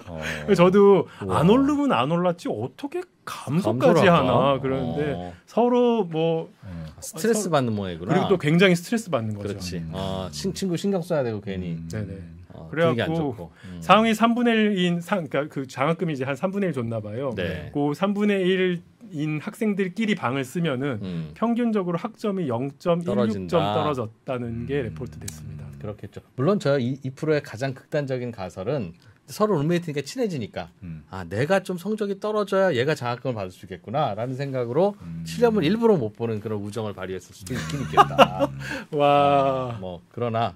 어, 저도 우와. 안 오르면 안 올랐지 어떻게 감소까지 하나 어. 그러는데 어. 서로 뭐 네. 아, 스트레스 서, 받는 모양이구나. 그리고 또 굉장히 스트레스 받는 거죠. 그렇지. 음. 아, 친, 친구 신경 써야 되고 괜히. 음. 네네. 네. 어, 그래갖고 음. 상위 3분의 1인 상, 그러니까 그 장학금이 이제 한 3분의 1 줬나 봐요. 네. 그 3분의 1인 학생들끼리 방을 쓰면은 음. 평균적으로 학점이 0.16점 떨어졌다는 음. 게 레포트 됐습니다. 그렇겠죠. 물론 저 이, 이 프로의 가장 극단적인 가설은 서로 룸메이트니까 친해지니까 음. 아 내가 좀 성적이 떨어져야 얘가 장학금을 받을 수 있겠구나라는 생각으로 실 음. 7년을 일부러 못 보는 그런 우정을 발휘했을 수도 있긴 있겠다. <laughs> 와. 아, 뭐 그러나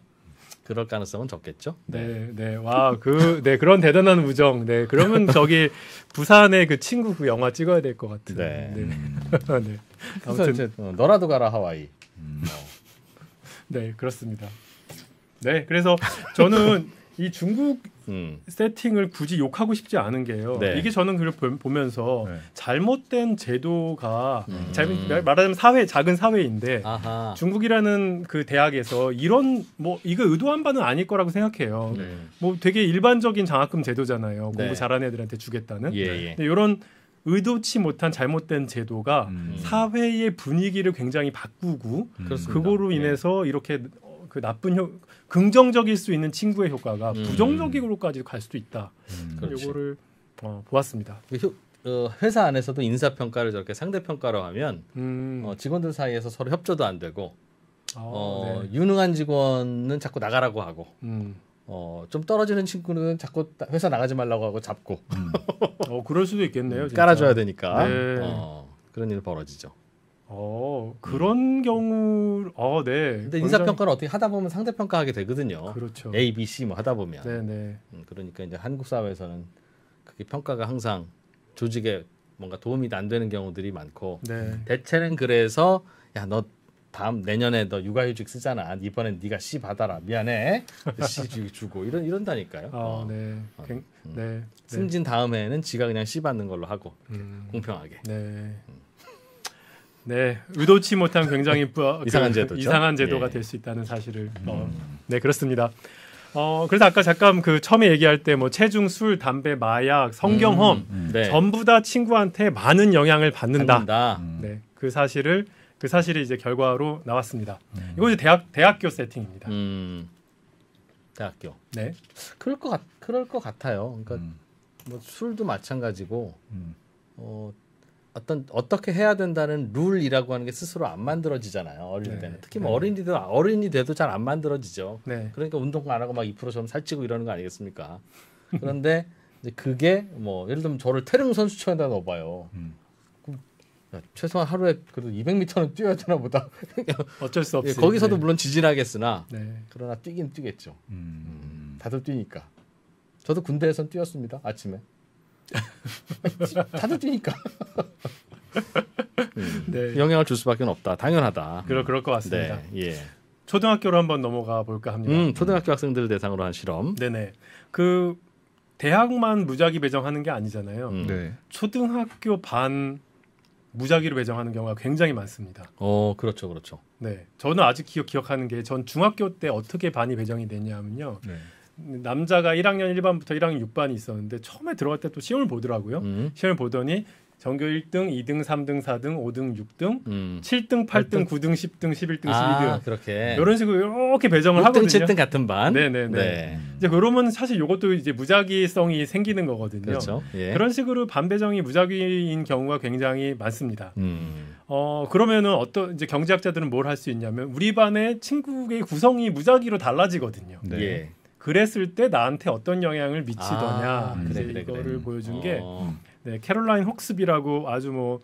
그럴 가능성은 적겠죠. 네. 네, 네, 와, 그, 네 그런 대단한 우정. 네, 그러면 <laughs> 저기 부산의 그 친구 그 영화 찍어야 될 것 같은. 네, 네. 음. <laughs> 네. 아무튼 이제, 어, 너라도 가라 하와이. 음. 어. 네, 그렇습니다. 네, 그래서 저는 이 중국 음. 세팅을 굳이 욕하고 싶지 않은 게요. 네. 이게 저는 그걸 보면서 네. 잘못된 제도가 음. 잘, 말하자면 사회 작은 사회인데 아하. 중국이라는 그 대학에서 이런 뭐 이거 의도한 바는 아닐 거라고 생각해요. 네. 뭐 되게 일반적인 장학금 제도잖아요. 공부 네. 잘하는 애들한테 주겠다는 예, 예. 이런 네. 의도치 못한 잘못된 제도가 음. 사회의 분위기를 굉장히 바꾸고 음. 그거로 네. 인해서 이렇게 그 나쁜 효 긍정적일 수 있는 친구의 효과가 음. 부정적으로까지 갈 수도 있다. 음. 요거를 어, 보았습니다. 그 효, 어, 회사 안에서도 인사 평가를 저렇게 상대 평가로 하면 음. 어, 직원들 사이에서 서로 협조도 안 되고 아, 어, 네. 유능한 직원은 자꾸 나가라고 하고 음. 어, 좀 떨어지는 친구는 자꾸 회사 나가지 말라고 하고 잡고. 음. 어, 그럴 수도 있겠네요. <laughs> 진짜. 깔아줘야 되니까. 네. 어, 그런 일 벌어지죠. 어 그런 경우 어 네. 근데 인사 평가를 어떻게 하다 보면 상대 평가하게 되거든요. 그렇죠. A, B, C 뭐 하다 보면. 네네. 네. 음, 그러니까 이제 한국 사회에서는 그게 평가가 항상 조직에 뭔가 도움이 안 되는 경우들이 많고 네. 대체는 그래서 야 너 다음 내년에 너 육아휴직 쓰잖아 이번엔 네가 C 받아라 미안해 <laughs> C 주고 이런 이런다니까요. 아, 어, 네. 어, 음. 네. 승진 다음에는 지가 그냥 C 받는 걸로 하고 음. 공평하게. 네. 음. 네, 의도치 못한 굉장히 <laughs> 부 그 이상한 제도 이상한 제도가 예. 될수 있다는 사실을 어, 네 그렇습니다. 어 그래서 아까 잠깐 그 처음에 얘기할 때 뭐 체중, 술, 담배, 마약, 성경험 음, 음, 네. 전부 다 친구한테 많은 영향을 받는다. 받는다. 음. 네, 그 사실을 그 사실이 이제 결과로 나왔습니다. 이거 이제 대학 대학교 세팅입니다. 대학교. 네. 그럴 것 같, 그럴 것 같아요. 그러니까 뭐 술도 마찬가지고 어. 어떤 어떻게 해야 된다는 룰이라고 하는 게 스스로 안 만들어지잖아요 어릴 네. 때는 특히 뭐 네. 어린이도 어린이 돼도 잘 안 만들어지죠 네. 그러니까 운동 안 하고 막2럼 살찌고 이러는 거 아니겠습니까 그런데 <laughs> 이제 그게 뭐 예를 들면 저를 태릉 선수촌에다 넣어봐요 음. 야, 최소한 하루에 그래도 200m는 뛰어야 되나 보다 <laughs> 어쩔 수 없이 예, 거기서도 네. 물론 지진하겠으나 네. 그러나 뛰긴 뛰겠죠 음. 다들 뛰니까 저도 군대에선 뛰었습니다 아침에 다들 뛰니까. 음. 네. 영향을 줄 수밖에 없다. 당연하다. 그럴 그럴 것 같습니다. 네. 예. 초등학교로 한번 넘어가 볼까 합니다. 음, 초등학교 학생들을 대상으로 한 실험. 네네. 그 대학만 무작위 배정하는 게 아니잖아요. 음. 네. 초등학교 반 무작위로 배정하는 경우가 굉장히 많습니다. 어, 그렇죠, 그렇죠. 네, 저는 아직 기억, 기억하는 게 전 중학교 때 어떻게 반이 배정이 되냐면요. 네. 남자가 1학년 1반부터 1학년 6반이 있었는데 처음에 들어갈 때 또 시험을 보더라고요. 음. 시험을 보더니 전교 1등, 2등, 3등, 4등, 5등, 6등, 음. 7등, 8등, 8등, 9등, 10등, 11등, 아, 12등 그렇게 이런 식으로 이렇게 배정을 6등, 하거든요. 7등 같은 반. 네네네. 네, 네. 네. 이제 그러면 사실 이것도 이제 무작위성이 생기는 거거든요. 그렇죠. 예. 그런 식으로 반 배정이 무작위인 경우가 굉장히 많습니다. 음. 어 그러면은 어떤 이제 경제학자들은 뭘 할 수 있냐면 우리 반의 친구의 구성이 무작위로 달라지거든요. 네. 예. 그랬을 때 나한테 어떤 영향을 미치더냐 아, 그래, 그래, 이거를 보여준 게 어. 네, 캐롤라인 혹스비라고 아주 뭐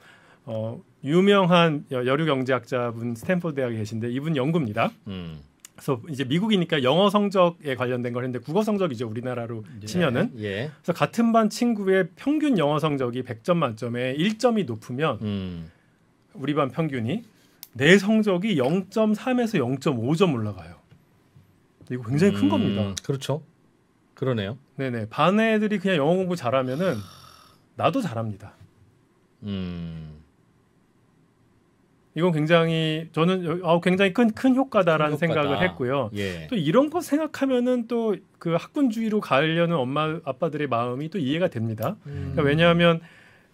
어, 유명한 여류 경제학자분 스탠퍼드 대학에 계신데 이분 연구입니다. 음. 그래서 이제 미국이니까 영어 성적에 관련된 걸 했는데 국어 성적이죠 우리나라로 예, 치면은 예. 그래서 같은 반 친구의 평균 영어 성적이 100점 만점에 1점이 높으면 음. 우리 반 평균이 내 성적이 0.3에서 0.5점 올라가요. 이거 굉장히 큰 음, 겁니다. 그렇죠. 그러네요. 네네. 반 애들이 그냥 영어 공부 잘하면은 나도 잘합니다. 음. 이건 굉장히 저는 아 굉장히 큰 큰 효과다라는 큰 효과다. 생각을 했고요. 예. 또 이런 거 생각하면은 또 그 학군주의로 가려는 엄마 아빠들의 마음이 또 이해가 됩니다. 그러니까 음. 그러니까 왜냐하면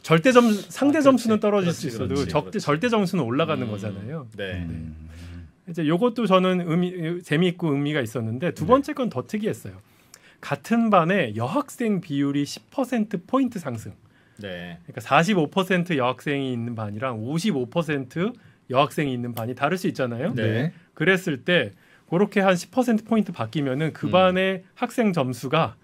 절대 점 상대 아, 점수는 떨어질 그렇지, 수 있어도 그렇지, 적, 그렇지. 절대 점수는 올라가는 음. 거잖아요. 네. 네. 이제 요것도 저는 의미 재미있고 의미가 있었는데 두 네. 번째 건 더 특이했어요. 같은 반에 여학생 비율이 10% 포인트 상승. 네. 그러니까 45% 여학생이 있는 반이랑 55% 여학생이 있는 반이 다를 수 있잖아요. 네. 그랬을 때 그렇게 한 10% 포인트 바뀌면은 그 음. 반의 학생 점수가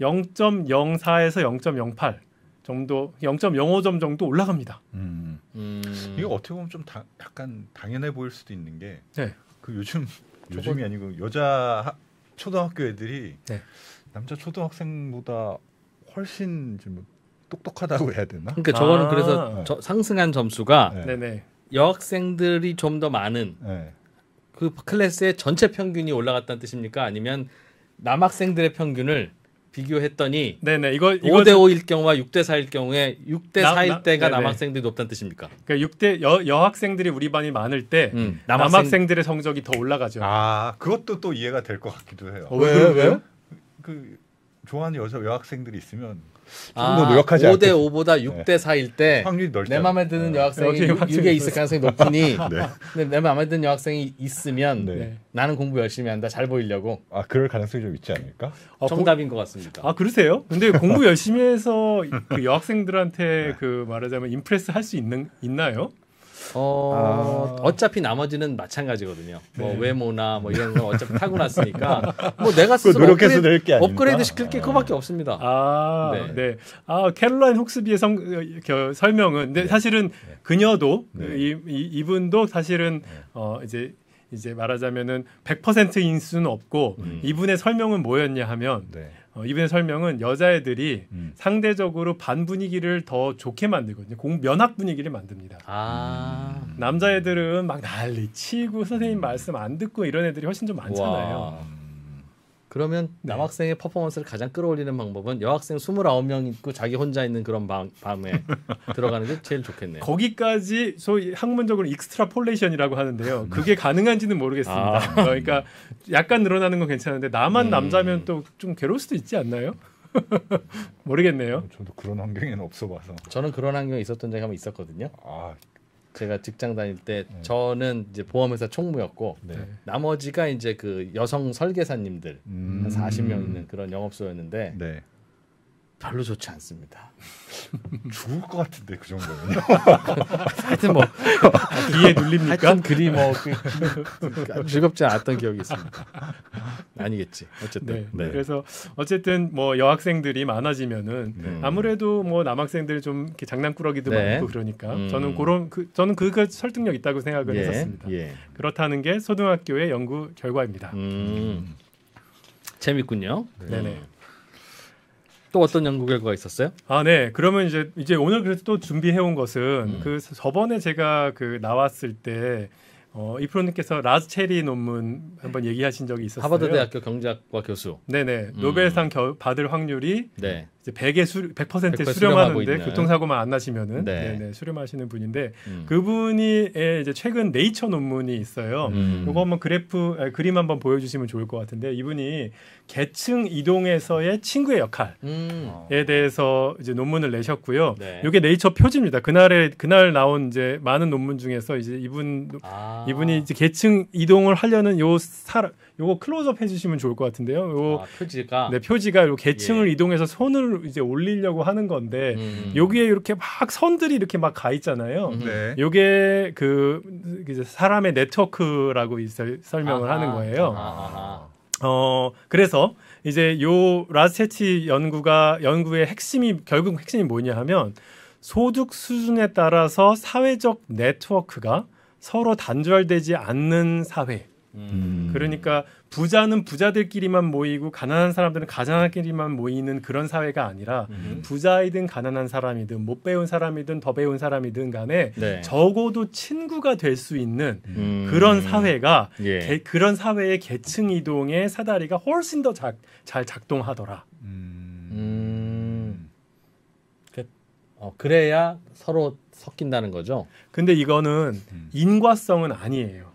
0.04에서 0.08 정도 0.05점 정도 올라갑니다. 음. 음. 이게 어떻게 보면 좀 다, 약간 당연해 보일 수도 있는 게 네. 그 요즘 요즘이 아니고 여자 하, 초등학교 애들이 네. 남자 초등학생보다 훨씬 좀 똑똑하다고 해야 되나? 그러니까 저거는 아~ 그래서 네. 저, 상승한 점수가 네. 여학생들이 좀 더 많은 네. 그 클래스의 전체 평균이 올라갔다는 뜻입니까? 아니면 남학생들의 평균을 비교했더니 네네 이거, 5대 5일 경우와 6대 4일 경우에 6대 4일 때가 네 남학생들이 높다는 뜻입니까? 그러니까 6대 여, 여학생들이 우리 반이 많을 때 음, 남학생... 들의 성적이 더 올라가죠. 아 그것도 또 이해가 될 것 같기도 해요. 어, 왜 왜요? 그, 그 좋아하는 여자 여학생들이 있으면 조금 아, 더 노력하지 않고 5대 5보다 6대 네. 4일 때 확률이 넓내 마음에 드는 네. 여학생이 6, 에 있을 가능성이 높으니 <laughs> 네. 내 마음에 드는 여학생이 있으면 네. 나는 공부 열심히 한다 잘 보이려고 아 그럴 가능성이 좀 있지 않을까? 아, 정답인 고... 것 같습니다. 아 그러세요? 근데 공부 열심히 해서 <laughs> 그 여학생들한테 네. 그 말하자면 임프레스 할 수 있는 있나요? 어, 아. 어차피 나머지는 마찬가지거든요. 뭐 네. 뭐 외모나 뭐 이런 건 어차피 타고났으니까 뭐 내가 스스로 노력해서 업그레이드, 게 업그레이드 시킬 게 그거밖에 없습니다. 아, 네. 네. 아, 캐롤라인 혹스비의 성, 그, 설명은 근데 네. 사실은 네. 그녀도 네. 이, 이, 분도 사실은 네. 어, 이제 이제 말하자면은 100%인 수는 없고 음. 이분의 설명은 뭐였냐 하면 네. 어, 이분의 설명은 여자애들이 음. 상대적으로 반 분위기를 더 좋게 만들거든요. 공 면학 분위기를 만듭니다. 아. 남자애들은 막 난리 치고 선생님 말씀 안 듣고 이런 애들이 훨씬 좀 많잖아요. 와. 그러면 네. 남학생의 퍼포먼스를 가장 끌어올리는 방법은 여학생 29명 있고 자기 혼자 있는 그런 방, 밤에 <laughs> 들어가는 게 제일 좋겠네요. 거기까지 소위 학문적으로 익스트라폴레이션이라고 하는데요. 음. 그게 가능한지는 모르겠습니다. 아. 그러니까 약간 늘어나는 건 괜찮은데 나만 음. 남자면 또 좀 괴로울 수도 있지 않나요? <laughs> 모르겠네요. 저도 그런 환경에는 없어봐서. 저는 그런 환경에 있었던 적이 한번 있었거든요. 아 제가 직장 다닐 때 네. 저는 이제 보험회사 총무였고 네. 나머지가 이제 그 여성 설계사님들 음. 한 40명 있는 그런 영업소였는데 네. 별로 좋지 않습니다. 죽을 <laughs> 것 같은데 그정도면 <laughs> 하여튼 뭐 <laughs> 귀에 눌립니까? 하여튼 그리 뭐 그, 그, 즐겁지 않았던 기억이 있습니다. 아니겠지. 어쨌든. 네, 네. 그래서 어쨌든 뭐 여학생들이 많아지면은 네. 아무래도 뭐 남학생들 좀 이렇게 장난꾸러기도 네. 많고 그러니까 음. 저는 그런 그 저는 그거 설득력 있다고 생각을 예, 했었습니다. 예. 그렇다는 게 소등학교의 연구 결과입니다. 음. 재밌군요. 네네. 또 어떤 연구 결과가 있었어요? 아, 네. 그러면 이제 이제 오늘 그래서 또 준비해 온 것은 음. 그 저번에 제가 그 나왔을 때 어, 이 프로님께서 라즈체리 논문 한번 얘기하신 적이 있었어요. 하버드 대학교 경제학과 교수. 네네. 음. 노벨상 음. 받을 확률이 네. 이제 100에 수, 100%에 수렴하는데 교통사고만 안 나시면은 네. 네 수렴하시는 분인데 음. 그분이 이제 최근 네이처 논문이 있어요. 음. 요거 한번 그래프 아, 그림 한번 보여주시면 좋을 것 같은데 이분이 계층 이동에서의 친구의 역할에 음. 대해서 이제 논문을 내셨고요. 네. 요게 네이처 표지입니다. 그날에 그날 나온 이제 많은 논문 중에서 이제 이분 아. 이분이 이제 계층 이동을 하려는 요 사람 요거 클로즈업 해주시면 좋을 것 같은데요. 요 아, 표지가 네 표지가 요 계층을 예. 이동해서 손을 이제 올리려고 하는 건데 음. 여기에 음. 이렇게 막 선들이 이렇게 막 가 있잖아요. 음. 네. 요게 그 이제 사람의 네트워크라고 설명을 아하, 하는 거예요. 아하. 어 그래서 이제 요 라스체치 연구가 연구의 핵심이 결국 핵심이 뭐냐 하면 소득 수준에 따라서 사회적 네트워크가 서로 단절되지 않는 사회 음. 그러니까 부자는 부자들끼리만 모이고 가난한 사람들은 가난한끼리만 모이는 그런 사회가 아니라 음. 부자이든 가난한 사람이든 못 배운 사람이든 더 배운 사람이든 간에 네. 적어도 친구가 될 수 있는 음. 그런 사회가 예. 게, 그런 사회의 계층 이동의 사다리가 훨씬 더 잘 작동하더라. 음. 음. 그, 어, 그래야 서로 섞인다는 거죠. 근데 이거는 음. 인과성은 아니에요.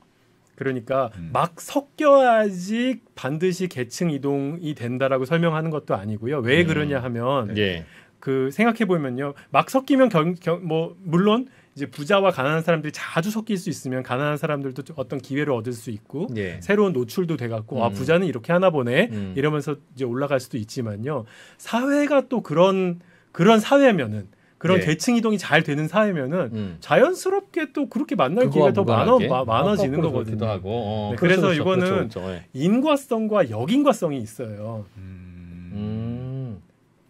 그러니까 음. 막 섞여야지 반드시 계층 이동이 된다라고 설명하는 것도 아니고요. 왜 음. 그러냐 하면 예. 그 생각해 보면요. 막 섞이면 경, 경, 뭐 물론 이제 부자와 가난한 사람들이 자주 섞일 수 있으면 가난한 사람들도 어떤 기회를 얻을 수 있고 예. 새로운 노출도 돼갖고 아, 음. 아 부자는 이렇게 하나 보네 음. 이러면서 이제 올라갈 수도 있지만요 사회가 또 그런 그런 사회면은 그런 예. 계층 이동이 잘 되는 사회면은 음. 자연스럽게 또 그렇게 만날 기회가 더 많아 마, 많아지는 아, 거거든요. 어, 네, 그렇죠, 그래서 그렇죠, 이거는 그렇죠, 그렇죠. 예. 인과성과 역인과성이 있어요. 음. 음.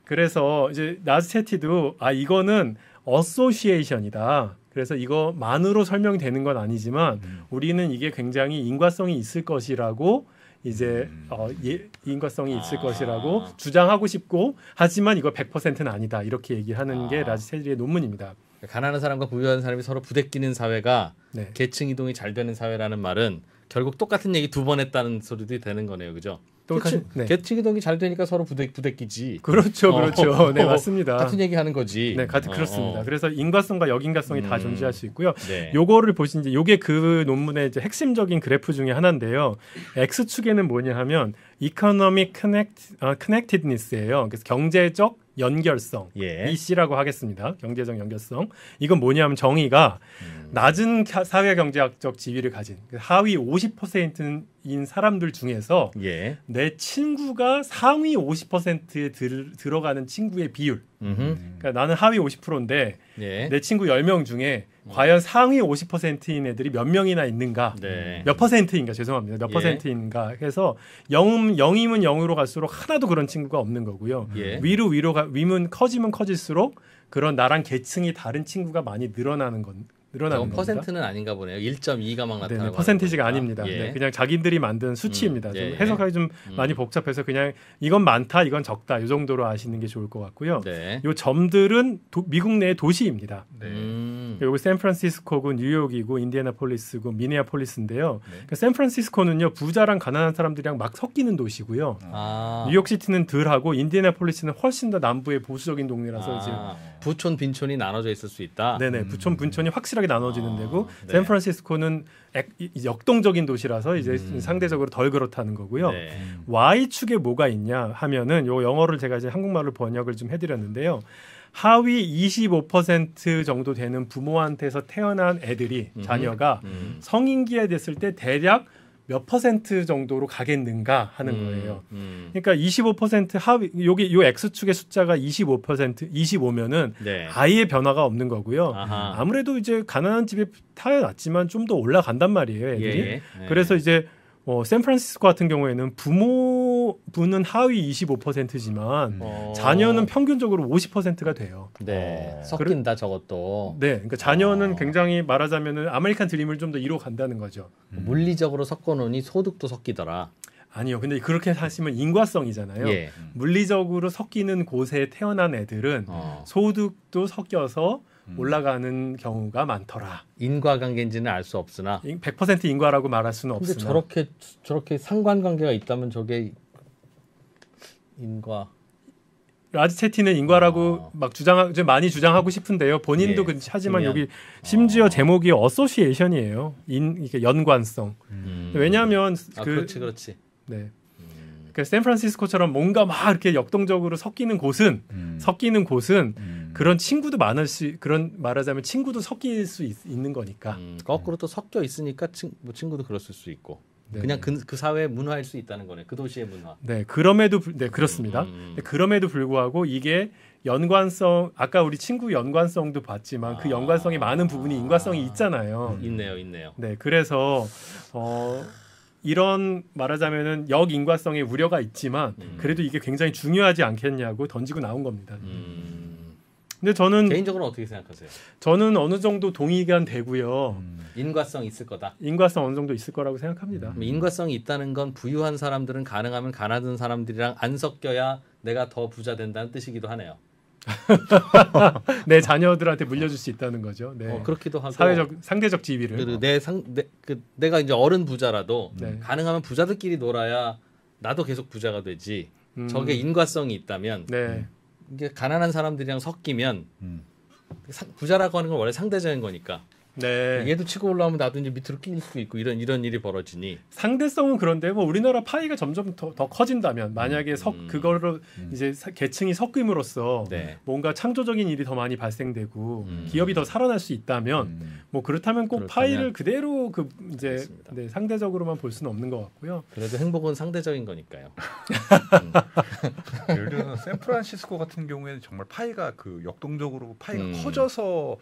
그래서 이제 나스체티도 아 이거는 어소시에이션이다. 그래서 이거만으로 설명되는 건 아니지만 음. 우리는 이게 굉장히 인과성이 있을 것이라고 이제 음. 어, 예, 인과성이 아. 있을 아. 것이라고 주장하고 싶고 하지만 이거 100%는 아니다 이렇게 얘기하는 아. 게 라지 체리의 논문입니다. 가난한 사람과 부유한 사람이 서로 부대끼는 사회가 네. 계층 이동이 잘 되는 사회라는 말은 결국 똑같은 얘기 두 번 했다는 소리도 되는 거네요, 그죠? 개치, 네. 개치기동이 잘 되니까 서로 부대, 부대끼지. 그렇죠, 어. 그렇죠. 어. <laughs> 네, 맞습니다. 같은 얘기 하는 거지. 네, 같은, 그렇습니다. 어. 그래서 인과성과 역인과성이 음. 다 존재할 수 있고요. 네. 요거를 보신 이제 요게 그 논문의 이제 핵심적인 그래프 중에 하나인데요. X축에는 뭐냐 하면 economic connect, 어, connectedness예요. 그래서 경제적 연결성 예. EC라고 하겠습니다. 경제적 연결성. 이건 뭐냐면 정의가 음. 낮은 사회 경제학적 지위를 가진 그 하위 50%인 사람들 중에서 예. 내 친구가 상위 50%에 들, 들어가는 친구의 비율. 그러니까 나는 하위 50%인데 예. 내 친구 10명 중에 과연 상위 50%인 애들이 몇 명이나 있는가? 네. 몇 퍼센트인가? 죄송합니다. 몇 예. 퍼센트인가 해서 영 0임은 0으로 갈수록 하나도 그런 친구가 없는 거고요. 예. 위로 위로 가 위면 커지면 커질수록 그런 나랑 계층이 다른 친구가 많이 늘어나는 건 늘어나는 퍼센트는 아닌가 보네요. 1.2가 막 나타나고 퍼센티지가 아닙니다. 예. 네, 그냥 자기들이 만든 수치입니다. 음, 좀 예. 해석하기 좀 음. 많이 복잡해서 그냥 이건 많다, 이건 적다 이 정도로 아시는 게 좋을 것 같고요. 네. 요 점들은 도, 미국 내 도시입니다. 네. 음. 음. 여기 샌프란시스코고 뉴욕이고 인디애나폴리스고 미네아폴리스인데요. 네. 그러니까 샌프란시스코는요 부자랑 가난한 사람들이랑 막 섞이는 도시고요. 아. 아. 뉴욕시티는 덜하고 인디애나폴리스는 훨씬 더 남부의 보수적인 동네라서 아. 지금 부촌 빈촌이 나눠져 있을 수 있다. 네네 음. 부촌 빈촌이 확실하게 나눠지는 아. 데고 네. 샌프란시스코는 액, 역동적인 도시라서 이제 음. 음. 상대적으로 덜 그렇다는 거고요. 네. 음. Y 축에 뭐가 있냐 하면은 요 영어를 제가 이제 한국말로 번역을 좀 해드렸는데요. 하위 25% 정도 되는 부모한테서 태어난 애들이 자녀가 음. 성인기에 됐을 때 대략 몇 퍼센트 정도로 가겠는가 하는 음. 거예요. 음, 그러니까 25% 하위 요기요 x축의 숫자가 25% 25면은 네. 아예 변화가 없는 거고요. 아하. 아무래도 이제 가난한 집에 타여났지만 좀 더 올라간단 말이에요, 애들이. 예, 예. 네. 그래서 이제 어, 샌프란시스코 같은 경우에는 부모분은 하위 25%지만 음. 어. 자녀는 평균적으로 50%가 돼요. 네, 어. 섞인다 저것도. 네, 그러니까 자녀는 어. 굉장히 말하자면은 아메리칸 드림을 좀 더이어 간다는 거죠. 음. 물리적으로 섞어놓으니 소득도 섞이더라. 아니요. 근데 그렇게 하시면 인과성이잖아요. 예. 음. 물리적으로 섞이는 곳에 태어난 애들은 어. 소득도 섞여서 음. 올라가는 경우가 많더라. 인과관계인지는 알 수 없으나 100% 인과라고 말할 수는 없으나 저렇게 저렇게 상관관계가 있다면 저게 인과 라지채티는 인과라고 아. 막 주장 좀 많이 주장하고 싶은데요. 본인도 예, 그 하지만 그냥- 여기 심지어 아. 제목이 어소시에이션이에요. 인 이게 연관성. 음. 왜냐하면 아, 그 그, 그렇지 그렇지 네. 음. 그 샌프란시스코처럼 뭔가 막 이렇게 역동적으로 섞이는 곳은 섞이는 곳은 그런 친구도 많을 수 그런 말하자면 친구도 섞일 수 있, 는 거니까 음. 음, 거꾸로 또 섞여 있으니까 친, 뭐 친구도 그럴수 있고 네. 그냥 그, 그사회 문화일 수 있다는 거네 그 도시의 문화 네 그럼에도 네 그렇습니다 음. 음, 음. 네, 그럼에도 불구하고 이게 연관성 아까 우리 친구 연관성도 봤지만 그 아. 연관성이 많은 부분이 인과성이 있잖아요 있네요 있네요 네 그래서 어 이런 말하자면은 역인과성의 우려가 있지만 그래도 이게 굉장히 중요하지 않겠냐고 던지고 나온 겁니다. 음. 근데 저는 개인적으로 어떻게 생각하세요? 저는 어느 정도 동의가 되고요. 음, 인과성 있을 거다. 인과성 어느 정도 있을 거라고 생각합니다. 음, 인과성이 있다는 건 부유한 사람들은 가능하면 가난한 사람들이랑 안 섞여야 내가 더 부자 된다는 뜻이기도 하네요. <laughs> 내 자녀들한테 물려줄 수 있다는 거죠. 네. 어, 그렇기도 하고 사회적 상대적 지위를 그, 내상 내, 그, 내가 이제 어른 부자라도 네. 가능하면 부자들끼리 놀아야 나도 계속 부자가 되지. 음. 저게 인과성이 있다면 네. 이게 가난한 사람들이랑 섞이면 음. 부자라고 하는 건 원래 상대적인 거니까 네. 얘도 치고 올라오면 나도 이제 밑으로 끼일 수도 있고 이런 이런 일이 벌어지니 상대성은 그런데 뭐 우리나라 파이가 점점 더, 더 커진다면 만약에 석 음. 그거를 음. 이제 계층이 섞임으로써 네. 뭔가 창조적인 일이 더 많이 발생되고 음. 기업이 더 살아날 수 있다면 음. 뭐 그렇다면 꼭 그렇다면, 파이를 그대로 그 이제 네, 상대적으로만 볼 수는 없는 것 같고요. 그래도 행복은 상대적인 거니까요. 음. <laughs> 예를 들어 샌프란시스코 같은 경우에는 정말 파이가 그 역동적으로 파이가 커져서 뭐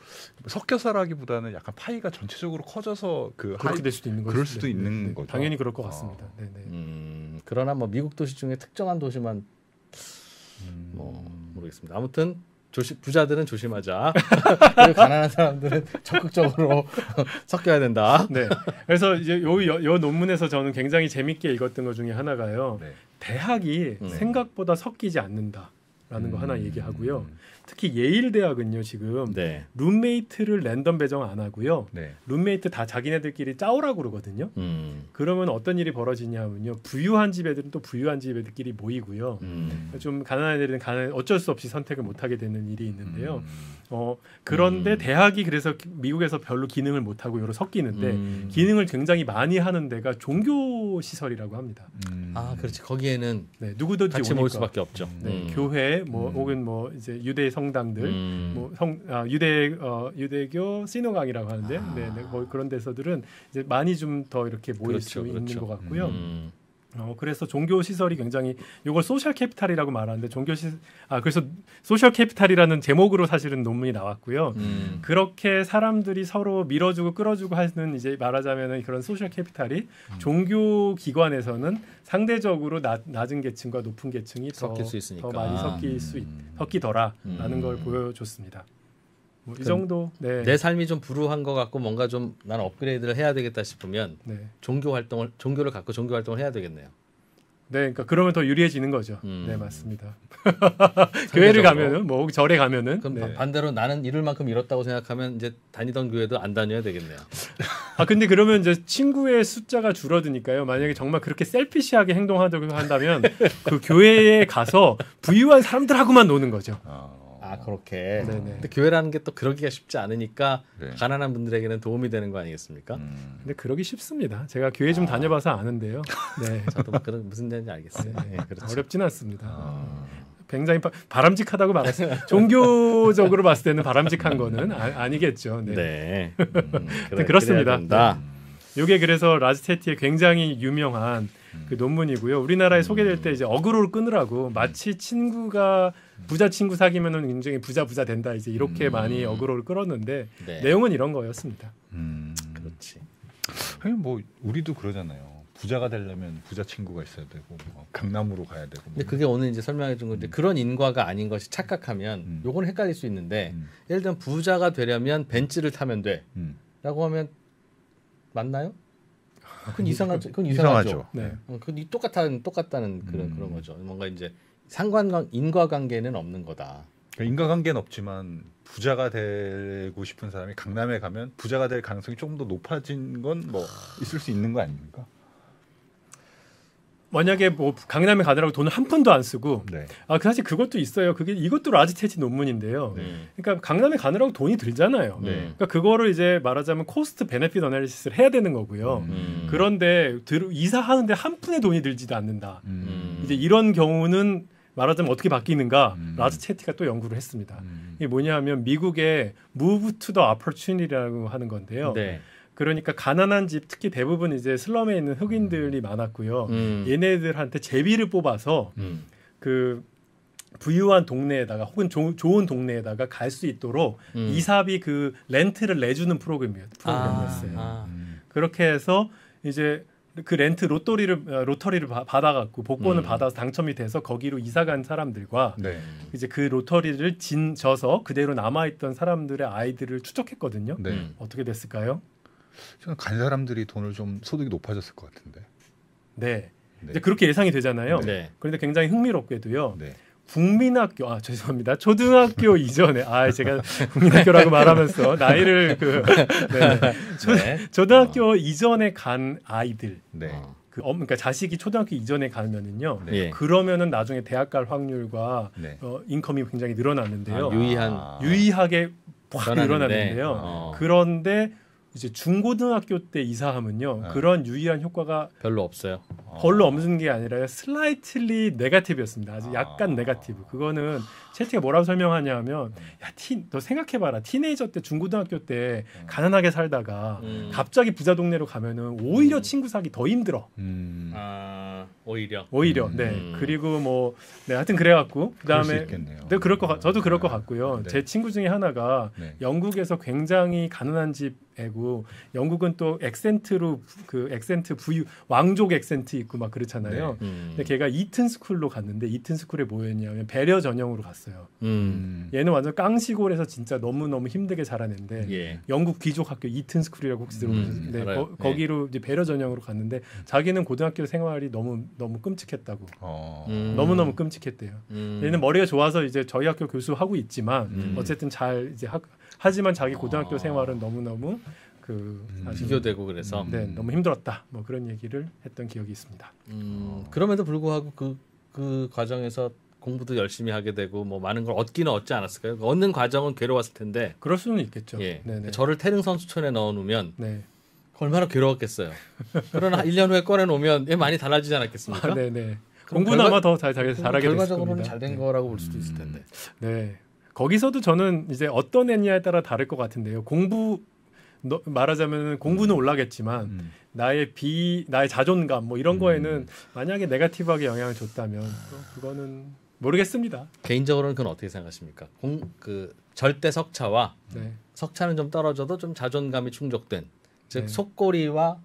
섞여 살아기보다는 약 약간 파이가 전체적으로 커져서 그 그렇게 하이, 될 수도 있는 거죠. 그럴 수도 있는 네. 거죠. 당연히 그럴 것 아. 같습니다. 아. 음, 그러나 뭐 미국 도시 중에 특정한 도시만 음. 뭐 모르겠습니다. 아무튼 조심, 부자들은 조심하자. <laughs> 그리고 가난한 사람들은 적극적으로 <laughs> 섞여야 된다. 네. 그래서 이제 요, 요, 요, 논문에서 저는 굉장히 재밌게 읽었던 것 중에 하나가요. 네. 대학이 음. 생각보다 섞이지 않는다라는 음. 거 하나 음. 얘기하고요. 음. 특히 예일 대학은요 지금 네. 룸메이트를 랜덤 배정 안 하고요. 네. 룸메이트 다 자기네들끼리 짜오라 그러거든요. 음. 그러면 어떤 일이 벌어지냐면요 부유한 집 애들은 또 부유한 집 애들끼리 모이고요. 음. 그러니까 좀 가난한 애들은 가난 어쩔 수 없이 선택을 못 하게 되는 일이 있는데요. 음. 어 그런데 음. 대학이 그래서 미국에서 별로 기능을 못 하고 여러 섞이는데 음. 기능을 굉장히 많이 하는 데가 종교 시설이라고 합니다. 음. 아 그렇지 거기에는 네, 누구든지 같이 모일 수밖에 없죠. 네, 교회 뭐 혹은 뭐 이제 유대 성 성당들, 음. 뭐 성, 아, 유대 어, 유대교 시노강이라고 하는데, 아. 네, 네, 뭐 그런 데서들은 이제 많이 좀 더 이렇게 모일 그렇죠, 수 그렇죠. 있는 것 같고요. 음. 어, 그래서 종교 시설이 굉장히 이걸 소셜 캐피탈이라고 말하는데 종교 시아 그래서 소셜 캐피탈이라는 제목으로 사실은 논문이 나왔고요. 음. 그렇게 사람들이 서로 밀어주고 끌어주고 하는 이제 말하자면은 그런 소셜 캐피탈이 음. 종교 기관에서는 상대적으로 나, 낮은 계층과 높은 계층이 더, 더 많이 섞일 수 있, 음. 섞이더라라는 걸 음. 보여줬습니다. 뭐이 정도 네. 내 삶이 좀 불우한 것 같고 뭔가 좀 나는 업그레이드를 해야 되겠다 싶으면 네. 종교 활동을 종교를 갖고 종교 활동을 해야 되겠네요. 네, 그러니까 그러면 더 유리해지는 거죠. 음. 네, 맞습니다. <laughs> <laughs> 교회를 가면은 뭐 절에 가면은 그럼 네. 반대로 나는 이룰 만큼 이뤘다고 생각하면 이제 다니던 교회도 안 다녀야 되겠네요. <laughs> 아 근데 그러면 이제 친구의 숫자가 줄어드니까요. 만약에 정말 그렇게 셀피시하게 행동하다고 한다면 그 교회에 가서 부유한 사람들하고만 노는 거죠. 어. 아 그렇게. 네네. 근데 교회라는 게 또 그러기가 쉽지 않으니까 네. 가난한 분들에게는 도움이 되는 거 아니겠습니까? 음. 근데 그러기 쉽습니다. 제가 교회 좀 아. 다녀봐서 아는데요. 네. <laughs> 저도 뭐 그런 무슨 말인지 알겠어요. 네, 네 그렇죠. 어렵지 않습니다. 아. 굉장히 바, 람직하다고 말했어요. <laughs> 종교적으로 봤을 때는 바람직한 거는 아, 니겠죠 네. 네. 음, 그래, 네, 그렇습니다. 이게 네. 그래서 라즈테티의 굉장히 유명한 그 논문이고요. 우리나라에 음. 소개될 때 이제 어그로를 끊으라고 마치 친구가 부자 친구 사귀면은 굉장히 부자 부자 된다 이제 이렇게 음. 많이 어그로를 끌었는데 네. 내용은 이런 거였습니다. 음. 그렇지. 아니 뭐 우리도 그러잖아요. 부자가 되려면 부자 친구가 있어야 되고 뭐 강남으로 가야 되고. 근데 그게 오늘 이제 설명해 준 건데 음. 그런 인과가 아닌 것이 착각하면 음. 요건 헷갈릴 수 있는데 음. 예를 들면 부자가 되려면 벤츠를 타면 돼라고 음. 하면 맞나요? 그건 <laughs> 이상하죠. 그건 이상하죠. 이상하죠. 네. 어, 그건 똑같다는 똑같다는 그런 그런 음. 거죠. 뭔가 이제 상관 인과관계는 없는 거다. 그러니까 인과관계는 없지만 부자가 되고 싶은 사람이 강남에 가면 부자가 될 가능성이 조금 더 높아진 건 뭐 있을 수 있는 거 아닙니까? 만약에 뭐 강남에 가더라고 돈을 한 푼도 안 쓰고 네. 아 그 사실 그것도 있어요. 그게 이것도 라지테지 논문인데요. 네. 그러니까 강남에 가느라고 돈이 들잖아요. 네. 그러니까 그거를 이제 말하자면 코스트 베네핏 어널리시스를 해야 되는 거고요. 음. 그런데 이사하는데 한 푼의 돈이 들지도 않는다. 음. 이제 이런 경우는 말하자면 어떻게 바뀌는가 음. 라즈 체티가 또 연구를 했습니다. 음. 이게 뭐냐하면 미국의 Move to the Opportunity라고 하는 건데요. 네. 그러니까 가난한 집 특히 대부분 이제 슬럼에 있는 흑인들이 음. 많았고요. 음. 얘네들한테 제비를 뽑아서 음. 그 부유한 동네에다가 혹은 조, 좋은 동네에다가 갈 수 있도록 이사비 그 렌트를 내주는 프로그램이었, 프로그램이었어요. 아, 아. 그렇게 해서 이제 그 렌트 로또리를 어, 로터리를 받아갖고 복권을 음. 받아서 당첨이 돼서 거기로 이사간 사람들과 네. 이제 그 로터리를 진 져서 그대로 남아있던 사람들의 아이들을 추적했거든요. 네. 음. 어떻게 됐을까요? 저는 간 사람들이 돈을 좀 소득이 높아졌을 것 같은데. 네. 네. 이제 그렇게 예상이 되잖아요. 네. 그런데 굉장히 흥미롭게도요. 네. 국민학교 아 죄송합니다 초등학교 <laughs> 이전에 아 제가 국민학교라고 말하면서 나이를 그 네. 초, 네. 초등학교 어. 이전에 간 아이들 네. 어. 그 어, 그러니까 자식이 초등학교 이전에 가면은요 네. 예. 그러면은 나중에 대학 갈 확률과 네. 어, 인컴이 굉장히 늘어났는데요 아, 유의한 아. 유의하게 확 늘어났는데요 어. 그런데 이제 중고등학교 때 이사하면요 네. 그런 유일한 효과가 별로 없어요. 별로 없는 게 아니라 슬라이틀리 네가티브였습니다. 아주 아. 약간 네가티브. 그거는 채티가 뭐라고 설명하냐면 음. 야티 너 생각해봐라 티네이저 때 중고등학교 때 음. 가난하게 살다가 음. 갑자기 부자 동네로 가면은 오히려 음. 친구 사기 더 힘들어. 음. 아 오히려 오히려 음. 네 그리고 뭐 네 하여튼 그래갖고 그다음에 네 그럴 것 같, 저도 그럴 네. 것 같고요. 네. 제 친구 중에 하나가 네. 영국에서 굉장히 가난한 집 애고 영국은 또 액센트로 그 액센트 부유 왕족 액센트 있고 막 그렇잖아요. 네. 근데 걔가 이튼 스쿨로 갔는데 이튼 스쿨에 뭐였냐면 배려 전형으로 갔어. 요 있어요. 음. 음. 얘는 완전 깡시골에서 진짜 너무 너무 힘들게 자라는데 예. 영국 귀족 학교 이튼 스쿨이라고 혹시 들어보셨는데 음, 음 네, 거, 네. 기로 예. 이제 배려 전형으로 갔는데 자기는 고등학교 생활이 너무 너무 끔찍했다고. 어. 음. 너무 너무 끔찍했대요. 음. 얘는 머리가 좋아서 이제 저희 학교 교수 하고 있지만 어쨌든 잘 이제 하, 하지만 자기 고등학교 어. 생활은 너무 너무 그 비교되고 그래서 네, 너무 힘들었다. 뭐 그런 얘기를 했던 기억이 있습니다. 그럼에도 불구하고 그그 그 과정에서 공부도 열심히 하게 되고 뭐 많은 걸 얻기는 얻지 않았을까요? 그러니까 얻는 과정은 괴로웠을 텐데. 그럴 수는 있겠죠. 예. 네네. 네. 저를 태릉 선수촌에 넣어놓으면 네. 얼마나 괴로웠겠어요. 그러나 1년 후에 꺼내놓으면 얘 많이 달라지지 않았겠습니까? 아, 네네. 네. 공부는 아마 더 잘, 잘, 잘하게 결과적으로는 잘된 네. 거라고 볼 수도 있을 텐데. 음. 네. 거기서도 저는 이제 어떤 애냐에 따라 다를 것 같은데요. 공부 너, 말하자면 공부는 음. 올라겠지만 음. 나의 비 나의 자존감 뭐 이런 거에는 음. 만약에 네가티브하게 영향을 줬다면 또 그거는 모르겠습니다. 개인적으로는 그건 어떻게 생각하십니까? 공, 그 절대 석차와 네. 석차는 좀 떨어져도 좀 자존감이 충족된 즉 네. 속꼬리와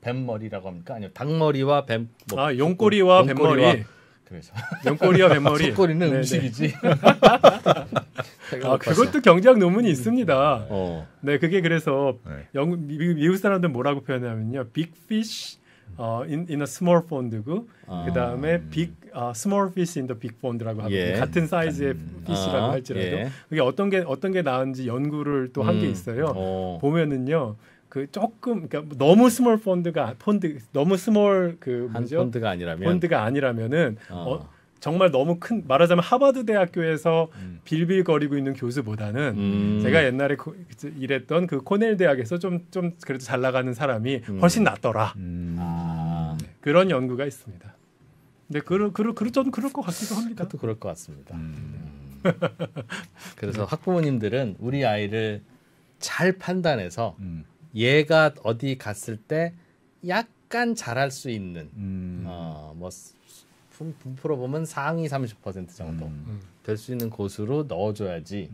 뱀머리라고 합니까? 아니요 닭머리와 뱀 뭐, 아, 용꼬리와 용꼬리와 뱀머리 그래서 용꼬리와 뱀머리 <laughs> 속꼬리는 네, 네. 음식이지. <laughs> 아, 그것도 경제학 논문이 있습니다. 어. 네, 그게 그래서 네. 영, 미, 국 사람들 뭐라고 표현하면요, big fish 어, in, in a small pond고 아. 그 다음에 big 어, small fish i 라고하거 예. 같은 사이즈의 피시라고 음. 아, 할지라도 예. 그게 어떤 게 어떤 게 나은지 연구를 또 한게 음. 있어요. 오. 어. 보면은요. 그 조금 그러니까 너무 스몰 펀드가 펀드 너무 스몰 그 뭐죠? 펀드가 아니라면 펀드가 아니라면은 어. 어 정말 너무 큰 말하자면 하버드 대학교에서 음. 빌빌거리고 있는 교수보다는 음. 제가 옛날에 고, 일했던 그 코넬 대학에서 좀좀 좀 그래도 잘 나가는 사람이 훨씬 음. 낫더라. 음. 아. 그런 연구가 있습니다. 네, 그런 그러 그러 저는 그럴 것 같기도 합니다. 또 그럴 것 같습니다. 음. 음. 그래서 음. 학부모님들은 우리 아이를 잘 판단해서 음. 얘가 어디 갔을 때 약간 잘할 수 있는 음. 어뭐 분포로 보면 상위 30% 정도 음. 될수 있는 곳으로 넣어줘야지.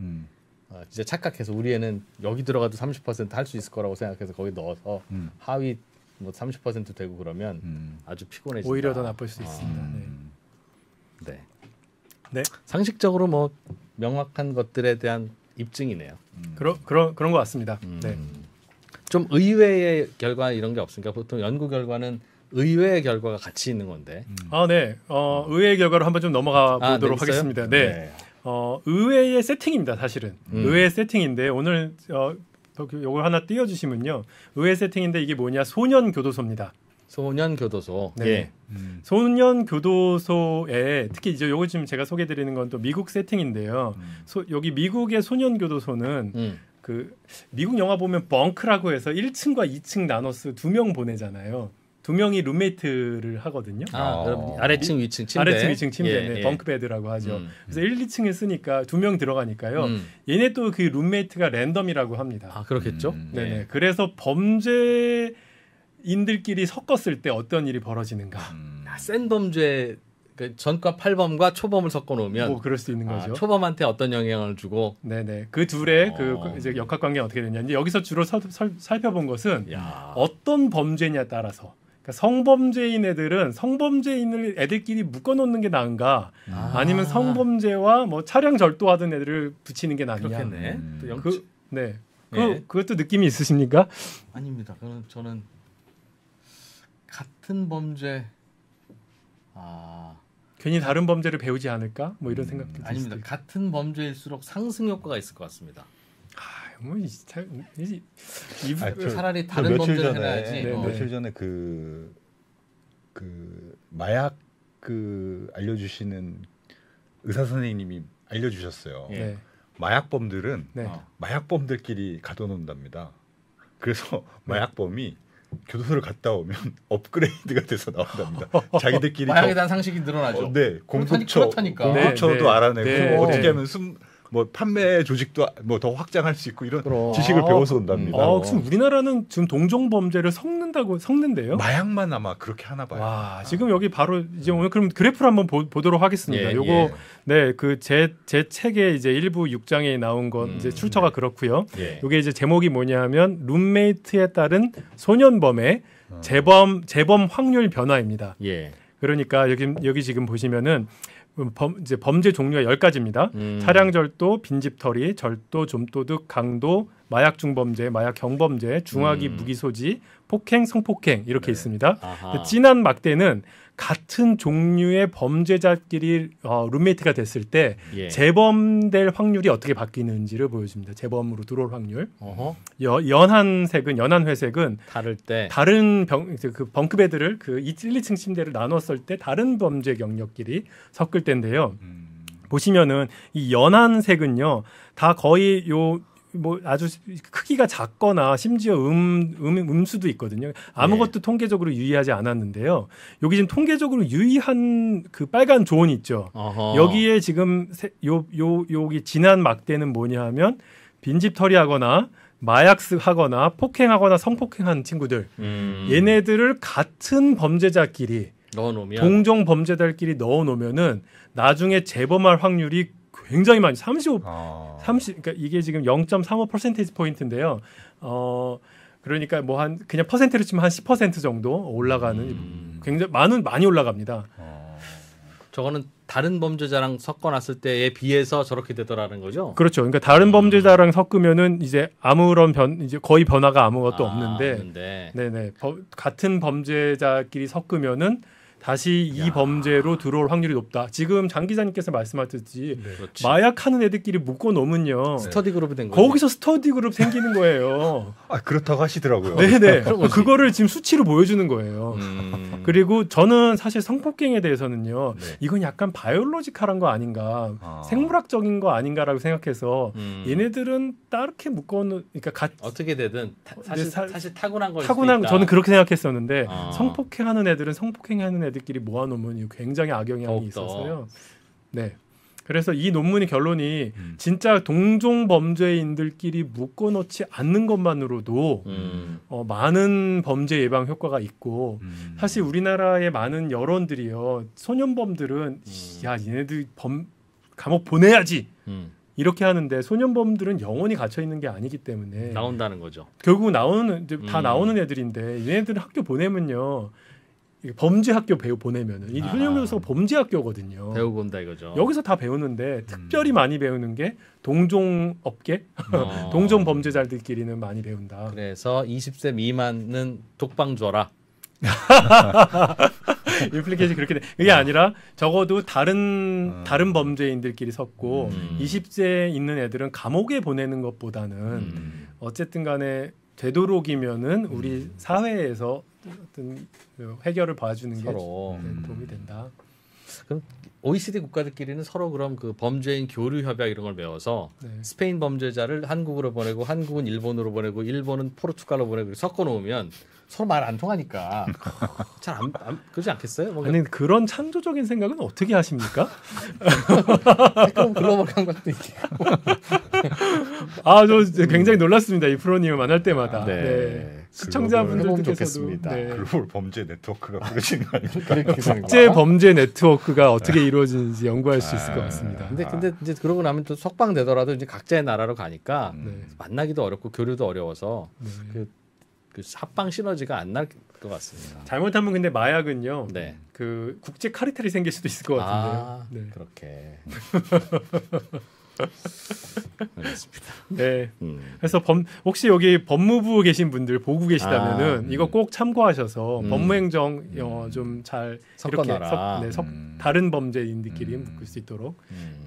어, 진짜 착각해서 우리 애는 여기 들어가도 30%할 수 있을 거라고 생각해서 거기 넣어서 하위 뭐30% 되고 그러면 음. 아주 피곤해진다. 오히려 더 나쁠 수 아. 있습니다. 네. 음. 네. 네. 상식적으로 뭐 명확한 것들에 대한 입증이네요. 음. 그런 그런 그런 것 같습니다. 음. 네. 좀 의외의 결과 이런 게 없으니까 보통 연구 결과는 의외의 결과가 같이 있는 건데. 음. 아 네. 어, 어. 의외의 결과로 한번 좀 넘어가 아, 네, 보도록 아, 하겠습니다. 네. 네. 어, 의외의 세팅입니다, 사실은. 음. 의외의 세팅인데 오늘 어, 그 요걸 하나 띄워주시면요. 의회 세팅인데 이게 뭐냐? 소년 교도소입니다. 소년 교도소. 네. 예. 음. 소년 교도소에 특히 이제 요거 지금 제가 소개드리는 건 또 미국 세팅인데요. 음. 소, 여기 미국의 소년 교도소는 음. 그 미국 영화 보면 벙크라고 해서 1층과 2층 나눠서 두 명 보내잖아요. 두 명이 룸메이트를 하거든요. 아, 아 어. 아래층 위층 침대. 아래층 위층 침대는 예, 네, 예. 벙크베드라고 하죠. 음. 그래서 1, 2층에 쓰니까 두 명 들어가니까요. 음. 얘네 또 그 룸메이트가 랜덤이라고 합니다. 아, 그렇겠죠? 음. 네. 네. 예. 그래서 범죄 인들끼리 섞었을 때 어떤 일이 벌어지는가? 음. 아, 센 범죄 그 전과 팔범과 초범을 섞어 놓으면 뭐 그럴 수 있는 아, 거죠. 아, 초범한테 어떤 영향을 주고 네네 네. 그 둘의 어. 그, 그 이제 역학 관계 가 어떻게 되냐 이제 여기서 주로 서, 살펴본 것은 야. 어떤 범죄냐 에 따라서 그러니까 성범죄인 애들은 성범죄인을 애들끼리 묶어놓는 게 나은가 아. 니면 성범죄와 뭐 차량 절도하던 애들을 붙이는 게 낫냐 그렇겠네 음. 그, 네. 예. 그, 네. 그것도 느낌이 있으십니까? 아닙니다. 그럼 저는 같은 범죄 아 괜히 다른 범죄를 배우지 않을까? 뭐 이런 생각도 음, 아닙니다. 같은 범죄일수록 상승 효과가 있을 것 같습니다. 뭐 잘, 이, 이, 아, 저, 차라리 다른 며칠 전에 해야지 네, 네. 며칠 전에 그그 그 마약 그 알려주시는 의사 선생님이 알려주셨어요. 네. 마약범들은 네. 어, 마약범들끼리 가둬놓는답니다. 그래서 네. 마약범이 교도소를 갔다 오면 <laughs> 업그레이드가 돼서 나온답니다. 자기들끼리 마약에 대한 상식이 늘어나죠. 어, 네, 공소처, 그렇 공소처도 네, 알아내고 네, 어떻게 하면 숨뭐 판매 조직도 뭐 더 확장할 수 있고 이런 그럼. 지식을 아, 배워서 온답니다. 음. 아, 지금 우리나라는 지금 동종 범죄를 섞는다고 섞는데요? 마약만 아마 그렇게 하나 봐요. 와, 지금 여기 바로 이제 오늘 그럼 그래프를 한번 보, 도록 하겠습니다. 예, 요거 예. 네, 그 제 제 책에 이제 일부 6장에 나온 건 음, 이제 출처가 네. 그렇고요. 예. 요게 이제 제목이 뭐냐면 룸메이트에 따른 소년범의 아. 재범 재범 확률 변화입니다. 예. 그러니까 여기 여기 지금 보시면은 음, 범, 이제 범죄 종류가 1 0가지입니다 음. 차량 절도, 빈집털이, 절도, 좀도둑, 강도, 마약 중범죄, 마약 경범죄, 중화기 음. 무기 소지, 폭행, 성폭행 이렇게 네. 있습니다. 아하. 진한 막대는 같은 종류의 범죄자끼리 어, 룸메이트가 됐을 때 예. 재범될 확률이 어떻게 바뀌는지를 보여줍니다. 재범으로 들어올 확률. 어허. 여, 연한 색은 연한 회색은 다를 때 다른 병, 그 벙크베드를 그 1, 2층 침대를 나눴을 때 다른 범죄 경력끼리 섞을 때인데요. 음. 보시면은 이 연한 색은요 다 거의 요뭐 아주 크기가 작거나 심지어 음, 음 음수도 있거든요. 아무것도 네. 통계적으로 유의하지 않았는데요. 여기 지금 통계적으로 유의한 그 빨간 조언 있죠. 어허. 여기에 지금 세, 요, 요, 여기 진한 막대는 뭐냐 하면 빈집 털이하거나 마약습하거나 폭행하거나 성폭행한 친구들 음. 얘네들을 같은 범죄자끼리 넣어놓으면 동종 범죄자끼리 넣어놓으면은 나중에 재범할 확률이 굉장히 많이 35 아. 30 그러니까 이게 지금 0.35 퍼센테이지 포인트인데요. 어 그러니까 뭐 한 그냥 퍼센트로 치면 한10% 정도 올라가는 음. 굉장히 많은 많이 올라갑니다. 어. 저거는 다른 범죄자랑 섞어놨을 때에 비해서 저렇게 되더라는 거죠. 그렇죠. 그러니까 다른 음. 범죄자랑 섞으면은 이제 아무런 변 이제 거의 변화가 아무것도 아, 없는데, 없는데. 네네 버, 같은 범죄자끼리 섞으면은 다시 이 야. 범죄로 들어올 확률이 높다. 지금 장 기자님께서 말씀하셨듯이 네, 마약하는 애들끼리 묶어 놓으면요. 스터디 그룹이 된 거예요. 거기서 스터디 그룹 생기는 거예요. 아 그렇다고 하시더라고요. 네네. 네. 그거를 지금 수치로 보여주는 거예요. 음... <laughs> 그리고 저는 사실 성폭행에 대해서는요. 네. 이건 약간 바이올로지컬한 거 아닌가, 아... 생물학적인 거 아닌가라고 생각해서 음... 얘네들은 따르게 묶어 놓. 그러니까 가... 어떻게 되든 타, 사실, 사, 사실 타고난 거 타고난 저는 그렇게 생각했었는데 아... 성폭행하는 애들은 성폭행하는 애들 은 애들끼리 모아 놓문이 굉장히 악영향이 있어서요. 네. 그래서 이 논문의 결론이 음. 진짜 동종 범죄인들끼리 묶어놓지 않는 것만으로도 음. 어, 많은 범죄 예방 효과가 있고 음. 사실 우리나라의 많은 여론들이요 소년범들은 음. 야 얘네들 범 감옥 보내야지 음. 이렇게 하는데 소년범들은 영원히 갇혀 있는 게 아니기 때문에 나온다는 거죠. 결국 나오는 다 음. 나오는 애들인데 얘네들은 학교 보내면요 범죄 학교 배우 보내면은 이 아. 훈련교사가 범죄 학교거든요. 배우 본다 이거죠. 여기서 다 배우는데 음. 특별히 음. 많이 배우는 게 동종 업계, 어. <laughs> 동종 범죄자들끼리는 많이 배운다. 그래서 20세 미만은 독방 줘라. 인플리케이션 그렇게 돼. 그게 어. 아니라 적어도 다른 어. 다른 범죄인들끼리 섰고 음. 20세 있는 애들은 감옥에 보내는 것보다는 음. 어쨌든 간에 되도록이면은 우리 음. 사회에서 어떤 그 해결을 봐주는 게 서로. 네, 음. 도움이 된다. 그럼 OECD 국가들끼리는 서로 그럼 그 범죄인 교류 협약 이런 걸 메워서 네. 스페인 범죄자를 한국으로 보내고 한국은 일본으로 보내고 일본은 포르투갈로 보내고 섞어 놓으면 서로 말 안 통하니까 <laughs> 잘안 안, 그러지 않겠어요? 뭔가... 아니 그런 창조적인 생각은 어떻게 하십니까? <laughs> 그럼 글로벌 감각도 있고. 아저 굉장히 놀랐습니다 이 프로님을 만날 때마다. 아, 네. 네. 시청자분들께서도 네. 글로벌 범죄 네트워크가 그러신 아, 거아니까 국제 범죄 네트워크가 어떻게 이루어지는지 연구할 수 있을 것 아. 같습니다. 근데 근데 아. 이제 그러고 나면 또 석방되더라도 이제 각자의 나라로 가니까 음. 만나기도 어렵고 교류도 어려워서 네. 그그 합방 시너지가 안 날 것 같습니다. 잘못하면 근데 마약은요. 네. 그 국제 카르텔이 생길 수도 있을 것 같은데요. 아, 네. 그렇게. <laughs> 알겠습니다. 네. 음. 그래서 범 혹시 여기 법무부 계신 분들 보고 계시다면은 아, 음. 이거 꼭 참고하셔서 음. 법무행정 어, 음. 좀잘 이렇게 섭, 네, 섭, 음. 다른 범죄인들끼리 음. 묶을 수 있도록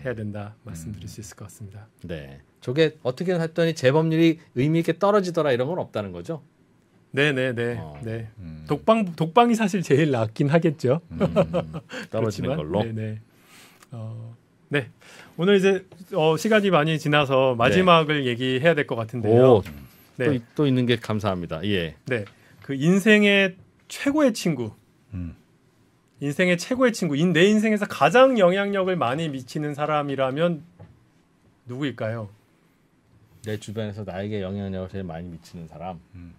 해야 된다 말씀드릴 수 있을 것 같습니다. 네. 저게 어떻게 했더니 재범률이 의미 있게 떨어지더라 이런 건 없다는 거죠? 네네네. 어. 네. 음. 독방 독방이 사실 제일 낫긴 하겠죠. 음, 음, 음. <laughs> 떨어지는 걸로. 네네. 어, 네. 오늘 이제 어, 시간이 많이 지나서 마지막을 네. 얘기해야 될 것 같은데요. 오, 네. 또, 또, 있는 게 감사합니다. 예. 네. 그 인생의 최고의 친구. 음. 인생의 최고의 친구. 인, 내 인생에서 가장 영향력을 많이 미치는 사람이라면 누구일까요? 내 주변에서 나에게 영향력을 제일 많이 미치는 사람. 음.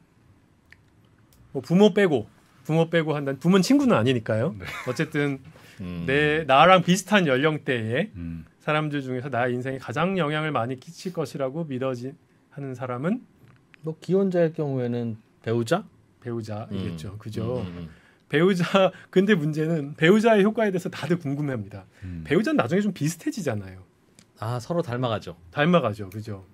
뭐 부모 빼고 부모 빼고 한다는 부모 친구는 아니니까요. 네. 어쨌든 음. 내 나랑 비슷한 연령대의 음. 사람들 중에서 나의 인생에 가장 영향을 많이 끼칠 것이라고 믿어지 하는 사람은 뭐 기혼자일 경우에는 배우자 배우자이겠죠. 음. 그죠? 음, 음, 음. 배우자 근데 문제는 배우자의 효과에 대해서 다들 궁금해합니다. 배우자는 나중에 좀 비슷해지잖아요. 아 서로 닮아가죠. 닮아가죠, 그죠?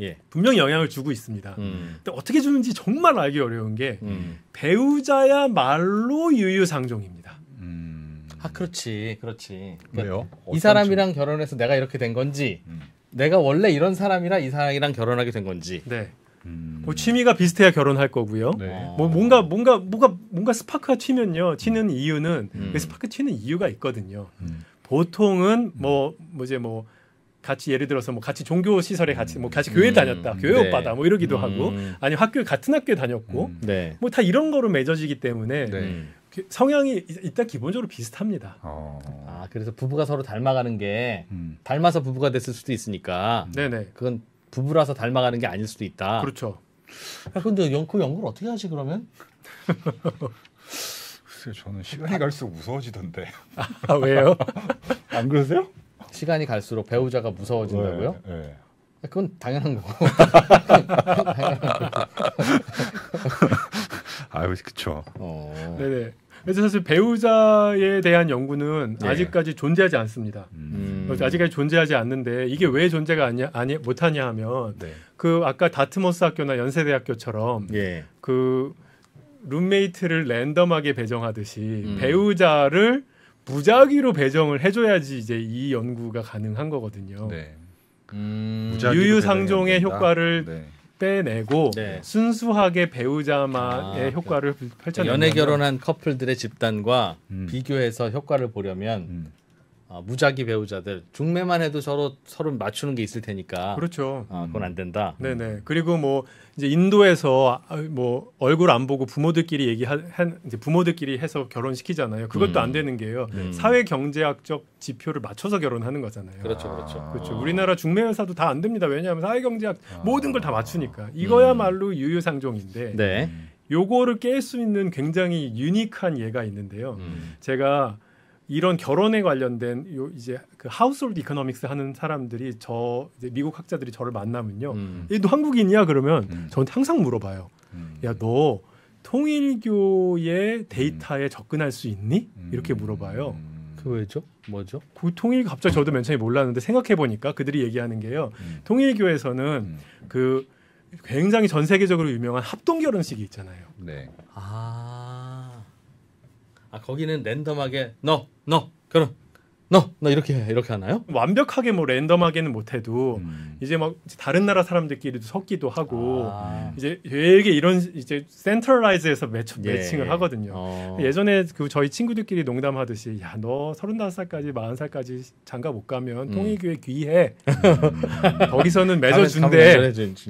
예. 분명 영향을 주고 있습니다. 음. 근데 어떻게 주는지 정말 알기 어려운 게 음. 배우자야말로 유유상종입니다. 음. 아 그렇지, 그렇지. 그러니까 요이 사람이랑 결혼해서 내가 이렇게 된 건지, 음. 내가 원래 이런 사람이라 이 사람이랑 결혼하게 된 건지. 네. 음. 뭐 취미가 비슷해야 결혼할 거고요. 네. 어. 뭐 뭔가 뭔가 뭔가 뭔가 스파크가 튀면요. 튀는 음. 이유는 그 스파크 튀는 이유가 있거든요. 보통은 뭐, 뭐 이제 뭐 같이 예를 들어서 뭐 같이 종교 시설에 같이 뭐 같이 음. 교회 다녔다 교회 네. 오빠다 뭐 이러기도 음. 하고 아니 학교 같은 학교에 다녔고 음. 네. 뭐다 이런 거로 맺어지기 때문에 네. 그 성향이 일단 기본적으로 비슷합니다. 어. 아 그래서 부부가 서로 닮아가는 게 음. 닮아서 부부가 됐을 수도 있으니까. 음. 네네. 그건 부부라서 닮아가는 게 아닐 수도 있다. 그렇죠. 야, 아, 근데 연, 그 연구를 어떻게 하지 그러면? <laughs> 글쎄요, 저는 시간이 갈수록 무서워지던데. 아, 왜요? <laughs> 안 그러세요? 시간이 갈수록 배우자가 네. 무서워진다고요? 네, 네. 그건 당연한 거고. <laughs> 아유, 그쵸. 어. 네네. 그래서 사실 배우자에 대한 연구는 네. 아직까지 존재하지 않습니다. 음. 음. 아직까지 존재하지 않는데 이게 왜 존재가 아니 아니 못하냐 하면 네. 그 아까 다트머스 학교나 연세대학교처럼 네. 그 룸메이트를 랜덤하게 배정하듯이 음. 배우자를 무작위로 배정을 해줘야지 이제 이 연구가 가능한 거거든요. 네. 음... 유유상종의 효과를 네. 빼내고 네. 순수하게 배우자만의 아, 네. 효과를 그러니까 펼쳐 연애 결혼한 커플들의 집단과 음. 비교해서 효과를 보려면 음. 어, 무작위 배우자들 중매만 해도 서로 서로 맞추는 게 있을 테니까 그렇죠. 아, 그건 안 된다. 네네. 그리고 뭐 이제 인도에서 아, 뭐 얼굴 안 보고 부모들끼리 얘기한 이제 부모들끼리 해서 결혼시키잖아요. 그것도 음. 안 되는 게요. 음. 사회 경제학적 지표를 맞춰서 결혼하는 거잖아요. 그렇죠, 그렇죠. 아. 그렇죠. 우리나라 중매회사도 다 안 됩니다. 왜냐하면 사회 경제학 아. 모든 걸 다 맞추니까 이거야말로 음. 유유상종인데 네. 요거를 깰 수 있는 굉장히 유니크한 예가 있는데요. 음. 제가 이런 결혼에 관련된 요 이제 그 하우스홀드 이코노믹스 하는 사람들이 저 이제 미국 학자들이 저를 만나면요. 음. 얘너 한국인이야 그러면 음. 저한테 항상 물어봐요. 음. 야너 통일교의 음. 데이터에 접근할 수 있니? 이렇게 음. 물어봐요. 음. 그 왜죠? 뭐죠? 그 통일 갑자기 저도 맨 처음에 몰랐는데 생각해 보니까 그들이 얘기하는 게요. 통일교에서는 그 굉장히 전 세계적으로 유명한 합동 결혼식이 있잖아요. 네. 아. 아 거기는 랜덤하게 너, 너, 결혼 너, 나 이렇게 해, 이렇게 하나요? 완벽하게 뭐 랜덤하게는 못해도 음. 이제 막 다른 나라 사람들끼리도 섞기도 하고 아. 이제 되게 이런 이제 센트럴라이즈에서 매치, 예. 매칭을 하거든요. 어. 예전에 그 저희 친구들끼리 농담하듯이 야 너 서른다섯 살까지 마흔 살까지 장가 못 가면 음. 통일교회 귀해 음. <laughs> 거기서는 맺어준대.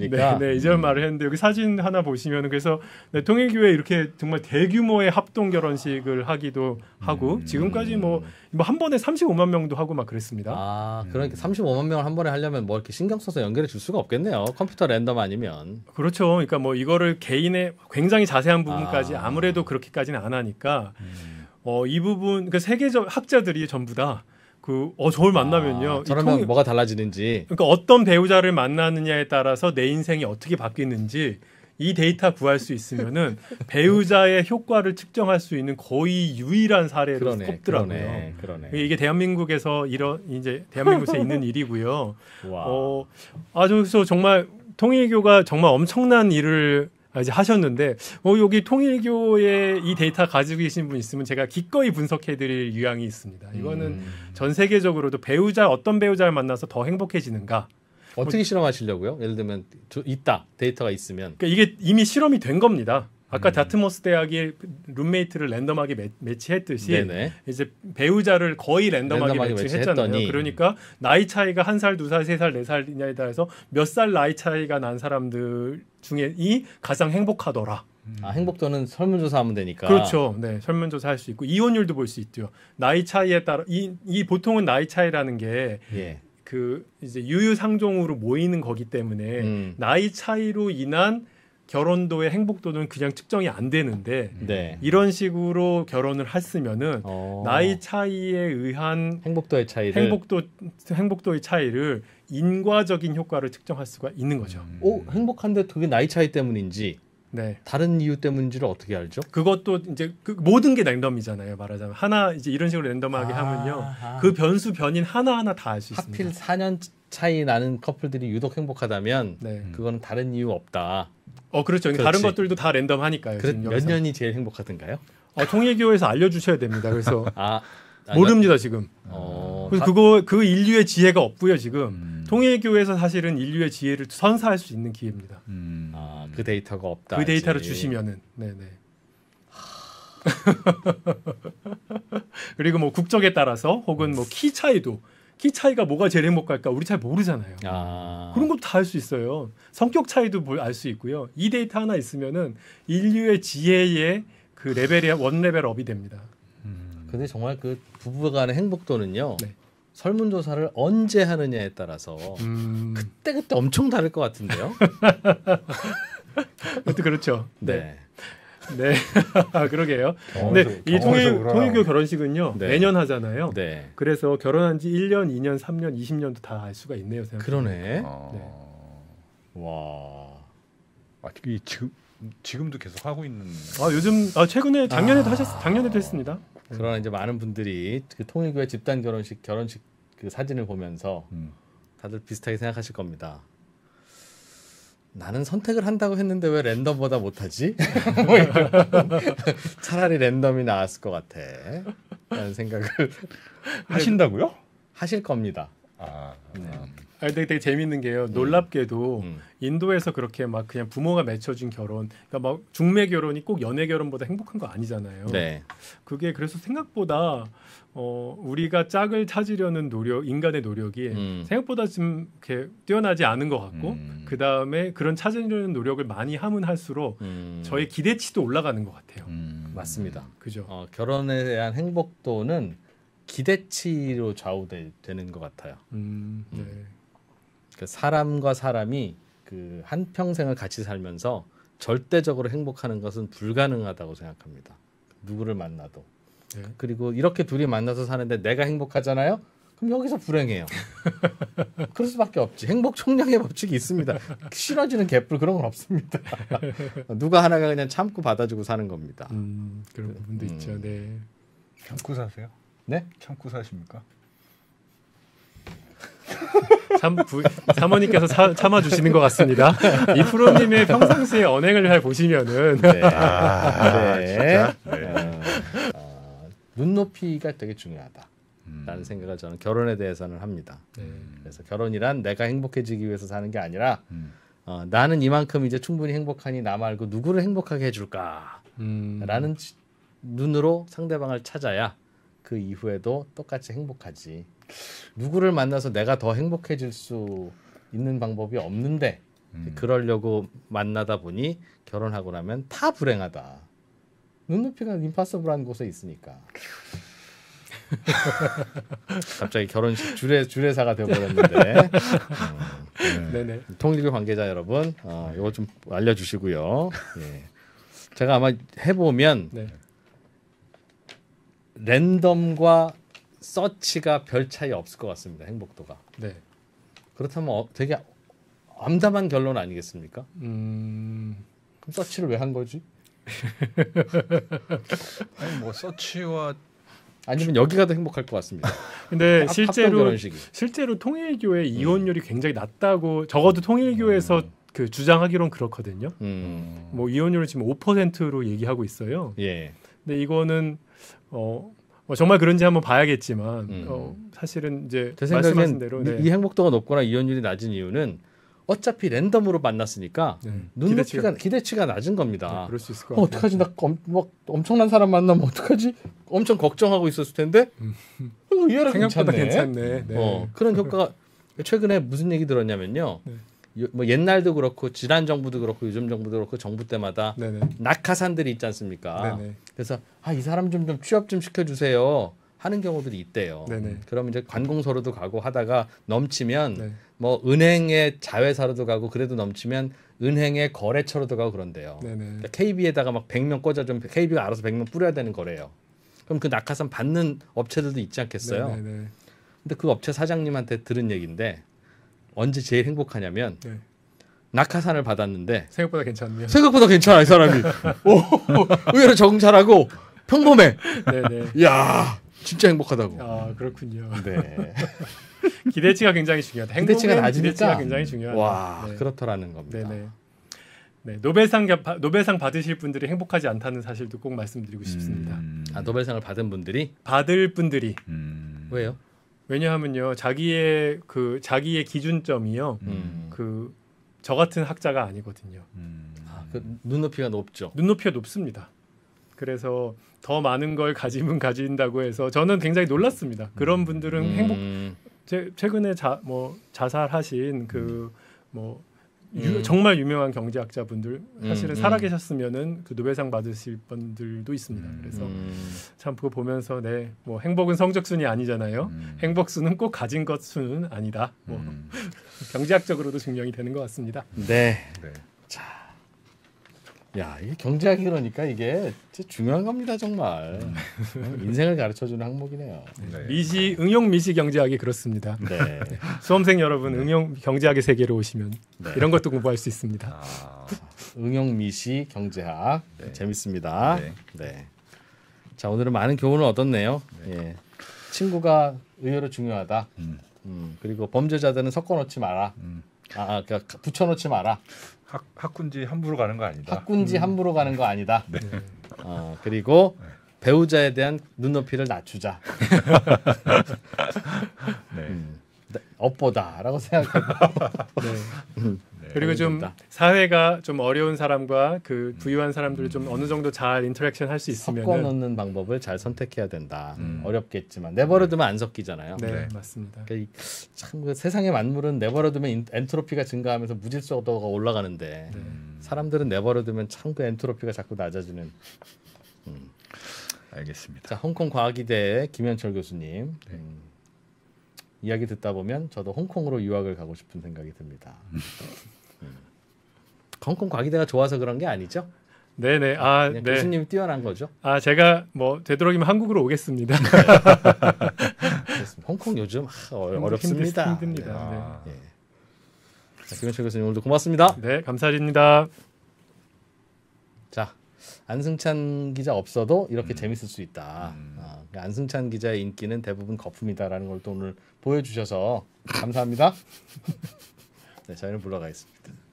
네, 네 이런 음. 말을 했는데 여기 사진 하나 보시면 그래서 네, 통일교회 이렇게 정말 대규모의 합동 결혼식을 하기도 하고 음. 지금까지 뭐한 뭐, 뭐 번에 30 35만 명도 하고 막 그랬습니다. 아, 음. 그러니까 음. 35만 명을 한 번에 하려면 뭐 이렇게 신경 써서 연결해 줄 수가 없겠네요. 컴퓨터 랜덤 아니면. 그렇죠. 그러니까 뭐 이거를 개인의 굉장히 자세한 부분까지 아. 무래도 그렇게까지는 안 하니까 음. 어, 이 부분 그 그러니까 세계적 학자들이 전부 다 그어 저를 만나면요. 아, 저러면 통... 뭐가 달라지는지. 그러니까 어떤 배우자를 만나느냐에 따라서 내 인생이 어떻게 바뀌는지 이 데이터 구할 수 있으면은 배우자의 효과를 측정할 수 있는 거의 유일한 사례로 그러네, 꼽더라고요. 그러네, 그러네. 이게 대한민국에서 이런 이제 대한민국에 <laughs> 있는 일이고요. 어, 아주 그래서 정말 통일교가 정말 엄청난 일을 이제 하셨는데 뭐 여기 통일교의 이 데이터 가지고 계신 분 있으면 제가 기꺼이 분석해드릴 유양이 있습니다. 이거는 음. 전 세계적으로 도 배우자 어떤 배우자를 만나서 더 행복해지는가 어떻게 뭐, 실험하시려고요? 예를 들면 있다 데이터가 있으면 그러니까 이게 이미 실험이 된 겁니다. 아까 음. 다트모스 대학이 룸메이트를 랜덤하게 매, 매치했듯이 네네. 이제 배우자를 거의 랜덤하게, 랜덤하게 매치했잖아요. 매치 그러니까 나이 차이가 한 살, 두 살, 세 살, 네 살이냐에 따라서 몇 살 나이 차이가 난 사람들 중에 이 가장 행복하더라. 아, 행복도는 설문조사하면 되니까. 그렇죠. 네, 설문조사 할 수 있고 이혼율도 볼 수 있죠. 나이 차이에 따라 이, 이 보통은 나이 차이라는 게 예. 그 이제 유유상종으로 모이는 거기 때문에 음. 나이 차이로 인한 결혼도의 행복도는 그냥 측정이 안 되는데 네. 이런 식으로 결혼을 했으면은 어. 나이 차이에 의한 행복도의 차이를 행복도 행복도의 차이를 인과적인 효과를 측정할 수가 있는 거죠. 음. 오 행복한데 그게 나이 차이 때문인지 네. 다른 이유 때문인지를 어떻게 알죠? 그것도 이제 그 모든 게 랜덤이잖아요. 말하자면 하나 이제 이런 식으로 랜덤하게 아, 하면요. 아. 그 변수 변인 하나하나 다 알 수 있습니다. 하필 4년 차이 나는 커플들이 유독 행복하다면 네. 그거는 다른 이유 없다. 어 그렇죠. 그렇지. 다른 것들도 다 랜덤하니까요. 그래, 몇 영상. 년이 제일 행복하던가요? 어, 통일교에서 알려주셔야 됩니다. 그래서 <laughs> 아, 모릅니다 지금. 어, 그래서 다... 그거 그 인류의 지혜가 없고요 지금. 음. 통일교에서 사실은 인류의 지혜를 선사할 수 있는 기회입니다. 음. 아, 그 데이터가 없다. 그 데이터를 주시면은 네네. 네. <laughs> 그리고 뭐 국적에 따라서 혹은 뭐 키 차이도 키 차이가 뭐가 제일 행복할까 우리 잘 모르잖아요. 아... 그런 것도 다알수 있어요. 성격 차이도 뭐 알수 있고요. 이 데이터 하나 있으면은 인류의 지혜의 그 레벨이 원 레벨 업이 됩니다. 음... 근데 정말 그 부부간의 행복도는요. 네. 설문조사를 언제 하느냐에 따라서 음... 그때 그때 엄청 다를 것 같은데요. <laughs> 그것도 그렇죠. 네. 네. 네. <laughs> 그러게요. 네, 이 통일, 교 결혼식은요. 네. 매년 하잖아요. 네. 그래서 결혼한 지 1년, 2년, 3년, 20년도 다알 수가 있네요. 그러네. 네. 아. 네. 와. 아, 이 지금 지금도 계속 하고 있는. 아 요즘 아 최근에 작년에도 아... 하셨 작년에도 했습니다. 그러나 이제 많은 분들이 그 통일교회 집단 결혼식 결혼식 그 사진을 보면서 음. 다들 비슷하게 생각하실 겁니다. 나는 선택을 한다고 했는데 왜 랜덤보다 못하지? <laughs> 뭐 <laughs> 차라리 랜덤이 나았을 것 같아. 라는 생각을 하신다고요? 하실 겁니다. 아, 네. 아. 아니, 되게, 되게 재밌는 게요. 음. 놀랍게도 음. 인도에서 그렇게 막 그냥 부모가 맺혀준 결혼, 그러니까 막 중매 결혼이 꼭 연애 결혼보다 행복한 거 아니잖아요. 네. 그게 그래서 생각보다 어, 우리가 짝을 찾으려는 노력, 인간의 노력이 음. 생각보다 좀 이렇게 뛰어나지 않은 것 같고, 음. 그 다음에 그런 찾으려는 노력을 많이 하면 할수록 음. 저의 기대치도 올라가는 것 같아요. 음. 맞습니다. 그죠. 어, 결혼에 대한 행복도는 기대치로 좌우되는 것 같아요. 음, 네. 그 사람과 사람이 그 한 평생을 같이 살면서 절대적으로 행복하는 것은 불가능하다고 생각합니다. 누구를 만나도. 네. 그리고 이렇게 둘이 만나서 사는데 내가 행복하잖아요. 그럼 여기서 불행해요. <laughs> 그럴 수밖에 없지. 행복 총량의 법칙이 있습니다. 싫어지는 개뿔 그런 건 없습니다. <laughs> 누가 하나가 그냥 참고 받아주고 사는 겁니다. 음, 그런 부분도 음. 있죠. 네. 참고 사세요? 네? 참고 사십니까? 참 부, 사모님께서 사, 참아주시는 것 같습니다. 이 프로님의 평상시에 언행을 잘 보시면은. 네. 네. 아, 네. 진짜? 네. 아, 눈높이가 되게 중요하다. 음. 라는 생각을 저는 결혼에 대해서는 합니다. 음. 그래서 결혼이란 내가 행복해지기 위해서 사는 게 아니라 음. 어, 나는 이만큼 이제 충분히 행복하니 나 말고 누구를 행복하게 해줄까 음. 라는 눈으로 상대방을 찾아야 그 이후에도 똑같이 행복하지 누구를 만나서 내가 더 행복해질 수 있는 방법이 없는데 음. 그러려고 만나다 보니 결혼하고 나면 다 불행하다. 눈높이가 임파서블한 곳에 있으니까. <laughs> 갑자기 결혼식 주례 주례사가 되어버렸는데. 음, <laughs> 네. 통일교 관계자 여러분, 어, 이거 좀 알려주시고요. 예. 제가 아마 해보면 네. 랜덤과 서치가 별 차이 없을 것 같습니다. 행복도가. 네. 그렇다면 어, 되게 암담한 결론 아니겠습니까? 음... 그럼 서치를 왜 한 거지? <laughs> 아니 뭐 서치와 아니면 여기가 더 행복할 것 같습니다. <laughs> 근데 실제로 실제로 통일교회 음. 이혼율이 음. 굉장히 낮다고 적어도 통일교회에서 음. 그 주장하기론 그렇거든요. 음. 뭐 이혼율을 지금 5%로 얘기하고 있어요. 예. 근데 이거는 어뭐 정말 그런지 한번 봐야겠지만 음. 어, 사실은 이제 제 생각에는 대로 네. 이 행복도가 높거나 이혼율이 낮은 이유는 어차피 랜덤으로 만났으니까 네. 눈높이가 기대치가, 기대치가, 낮은 겁니다. 네, 그럴 수 있을 것 어, 어떡하지? 나 엄, 막 엄청난 사람 만나면 어떡하지? 엄청 걱정하고 있었을 텐데 음. 어, 이 사람 괜찮네. 괜찮네. 네. 어, 그런 효과가 최근에 무슨 얘기 들었냐면요. 네. 뭐 옛날도 그렇고 지난 정부도 그렇고 요즘 정부도 그렇고 정부 때마다 네네. 낙하산들이 있지 않습니까? 네네. 그래서 아 이 사람 좀 좀 취업 좀 시켜주세요 하는 경우들이 있대요. 네네. 그러면 이제 관공서로도 가고 하다가 넘치면 네. 뭐 은행의 자회사로도 가고 그래도 넘치면 은행의 거래처로도 가고 그런데요. 그러니까 KB에다가 막 100명 꽂아 좀 KB가 알아서 100명 뿌려야 되는 거래요. 그럼 그 낙하산 받는 업체들도 있지 않겠어요? 네네 근데 그 업체 사장님한테 들은 얘기인데 언제 제일 행복하냐면 네. 낙하산을 받았는데 생각보다 괜찮네요. 생각보다 괜찮아 이 사람이. <laughs> 오, 의외로 적응 잘하고 평범해. 네네. 네. 야 진짜 행복하다고. 아 그렇군요. 네. <laughs> 기대치가 굉장히 중요하다. 기대치가 낮으니까 기대치가 굉장히 중요하다. 와 네. 그렇더라는 겁니다. 네네. 네. 네, 노벨상 노벨상 받으실 분들이 행복하지 않다는 사실도 꼭 말씀드리고 싶습니다. 음... 아 노벨상을 받은 분들이 받을 분들이 음... 왜요? 왜냐하면요 자기의 그 자기의 기준점이요 음. 그저 같은 학자가 아니거든요. 음. 아, 그 눈높이가 높죠. 눈높이가 높습니다. 그래서 더 많은 걸 가짐은 가진다고 해서 저는 굉장히 놀랐습니다. 그런 분들은 음. 행복. 제, 최근에 자 뭐 자살하신 그뭐 유, 음. 정말 유명한 경제학자 분들 사실은 음, 음. 살아계셨으면은 그 노벨상 받으실 분들도 있습니다. 그래서 참 그거 보면서 네, 뭐 행복은 성적 순이 아니잖아요. 행복 순은 꼭 가진 것 수는 아니다. 뭐 <laughs> 경제학적으로도 증명이 되는 것 같습니다. 네. 네. 야, 이게 경제학이 그러니까 이게 중요한 겁니다 정말. 어, 인생을 가르쳐주는 항목이네요. 네. 네. 미시 응용 미시 경제학이 그렇습니다. 네. <laughs> 수험생 여러분 네. 응용 경제학의 세계로 오시면 네. 이런 것도 공부할 수 있습니다. 아... 응용 미시 경제학 네. 재밌습니다. 네. 자 오늘은 많은 교훈을 얻었네요. 예. 친구가 의외로 중요하다. 음. 음. 그리고 범죄자들은 섞어놓지 마라. 음. 아, 아 그러니까 붙여놓지 마라. 학, 학군지 함부로 가는 거 아니다. 학군지 음. 함부로 가는 거 아니다. 네. 어, 그리고 네. 배우자에 대한 눈높이를 낮추자. <laughs> 네. 음, 업보다라고 생각하고. 네. <laughs> 음. 그리고 좀 사회가 좀 어려운 사람과 그 부유한 사람들을 좀 어느 정도 잘 인터랙션 할 수 있으면 섞어 넣는 방법을 잘 선택해야 된다. 음. 어렵겠지만 내버려두면 안 섞이잖아요. 네, 네. 맞습니다. 그러니까 참그 세상의 만물은 내버려두면 엔트로피가 증가하면서 무질서도가 올라가는데 음. 사람들은 내버려두면 참 그 엔트로피가 자꾸 낮아지는. 음. 알겠습니다. 자, 홍콩 과학위대 김현철 교수님. 네. 음. 이야기 듣다 보면 저도 홍콩으로 유학을 가고 싶은 생각이 듭니다. <laughs> 컴컴 과기대가 좋아서 그런 게 아니죠? 네네. 아, 네. 교수님 뛰어난 거죠? 아, 제가 뭐 되도록이면 한국으로 오겠습니다. 홍콩 요즘 하, 아, 어렵습니다. 힘듭니다. 아, 네. 네. 자, 김현철 교수님 오늘도 고맙습니다. 네, 감사드립니다. 자, 안승찬 기자 없어도 이렇게 음. 재밌을 수 있다. 음. 아, 그러니까 안승찬 기자의 인기는 대부분 거품이다라는 걸 또 오늘 보여주셔서 감사합니다. <laughs> 네, 저희는 물러가겠습니다.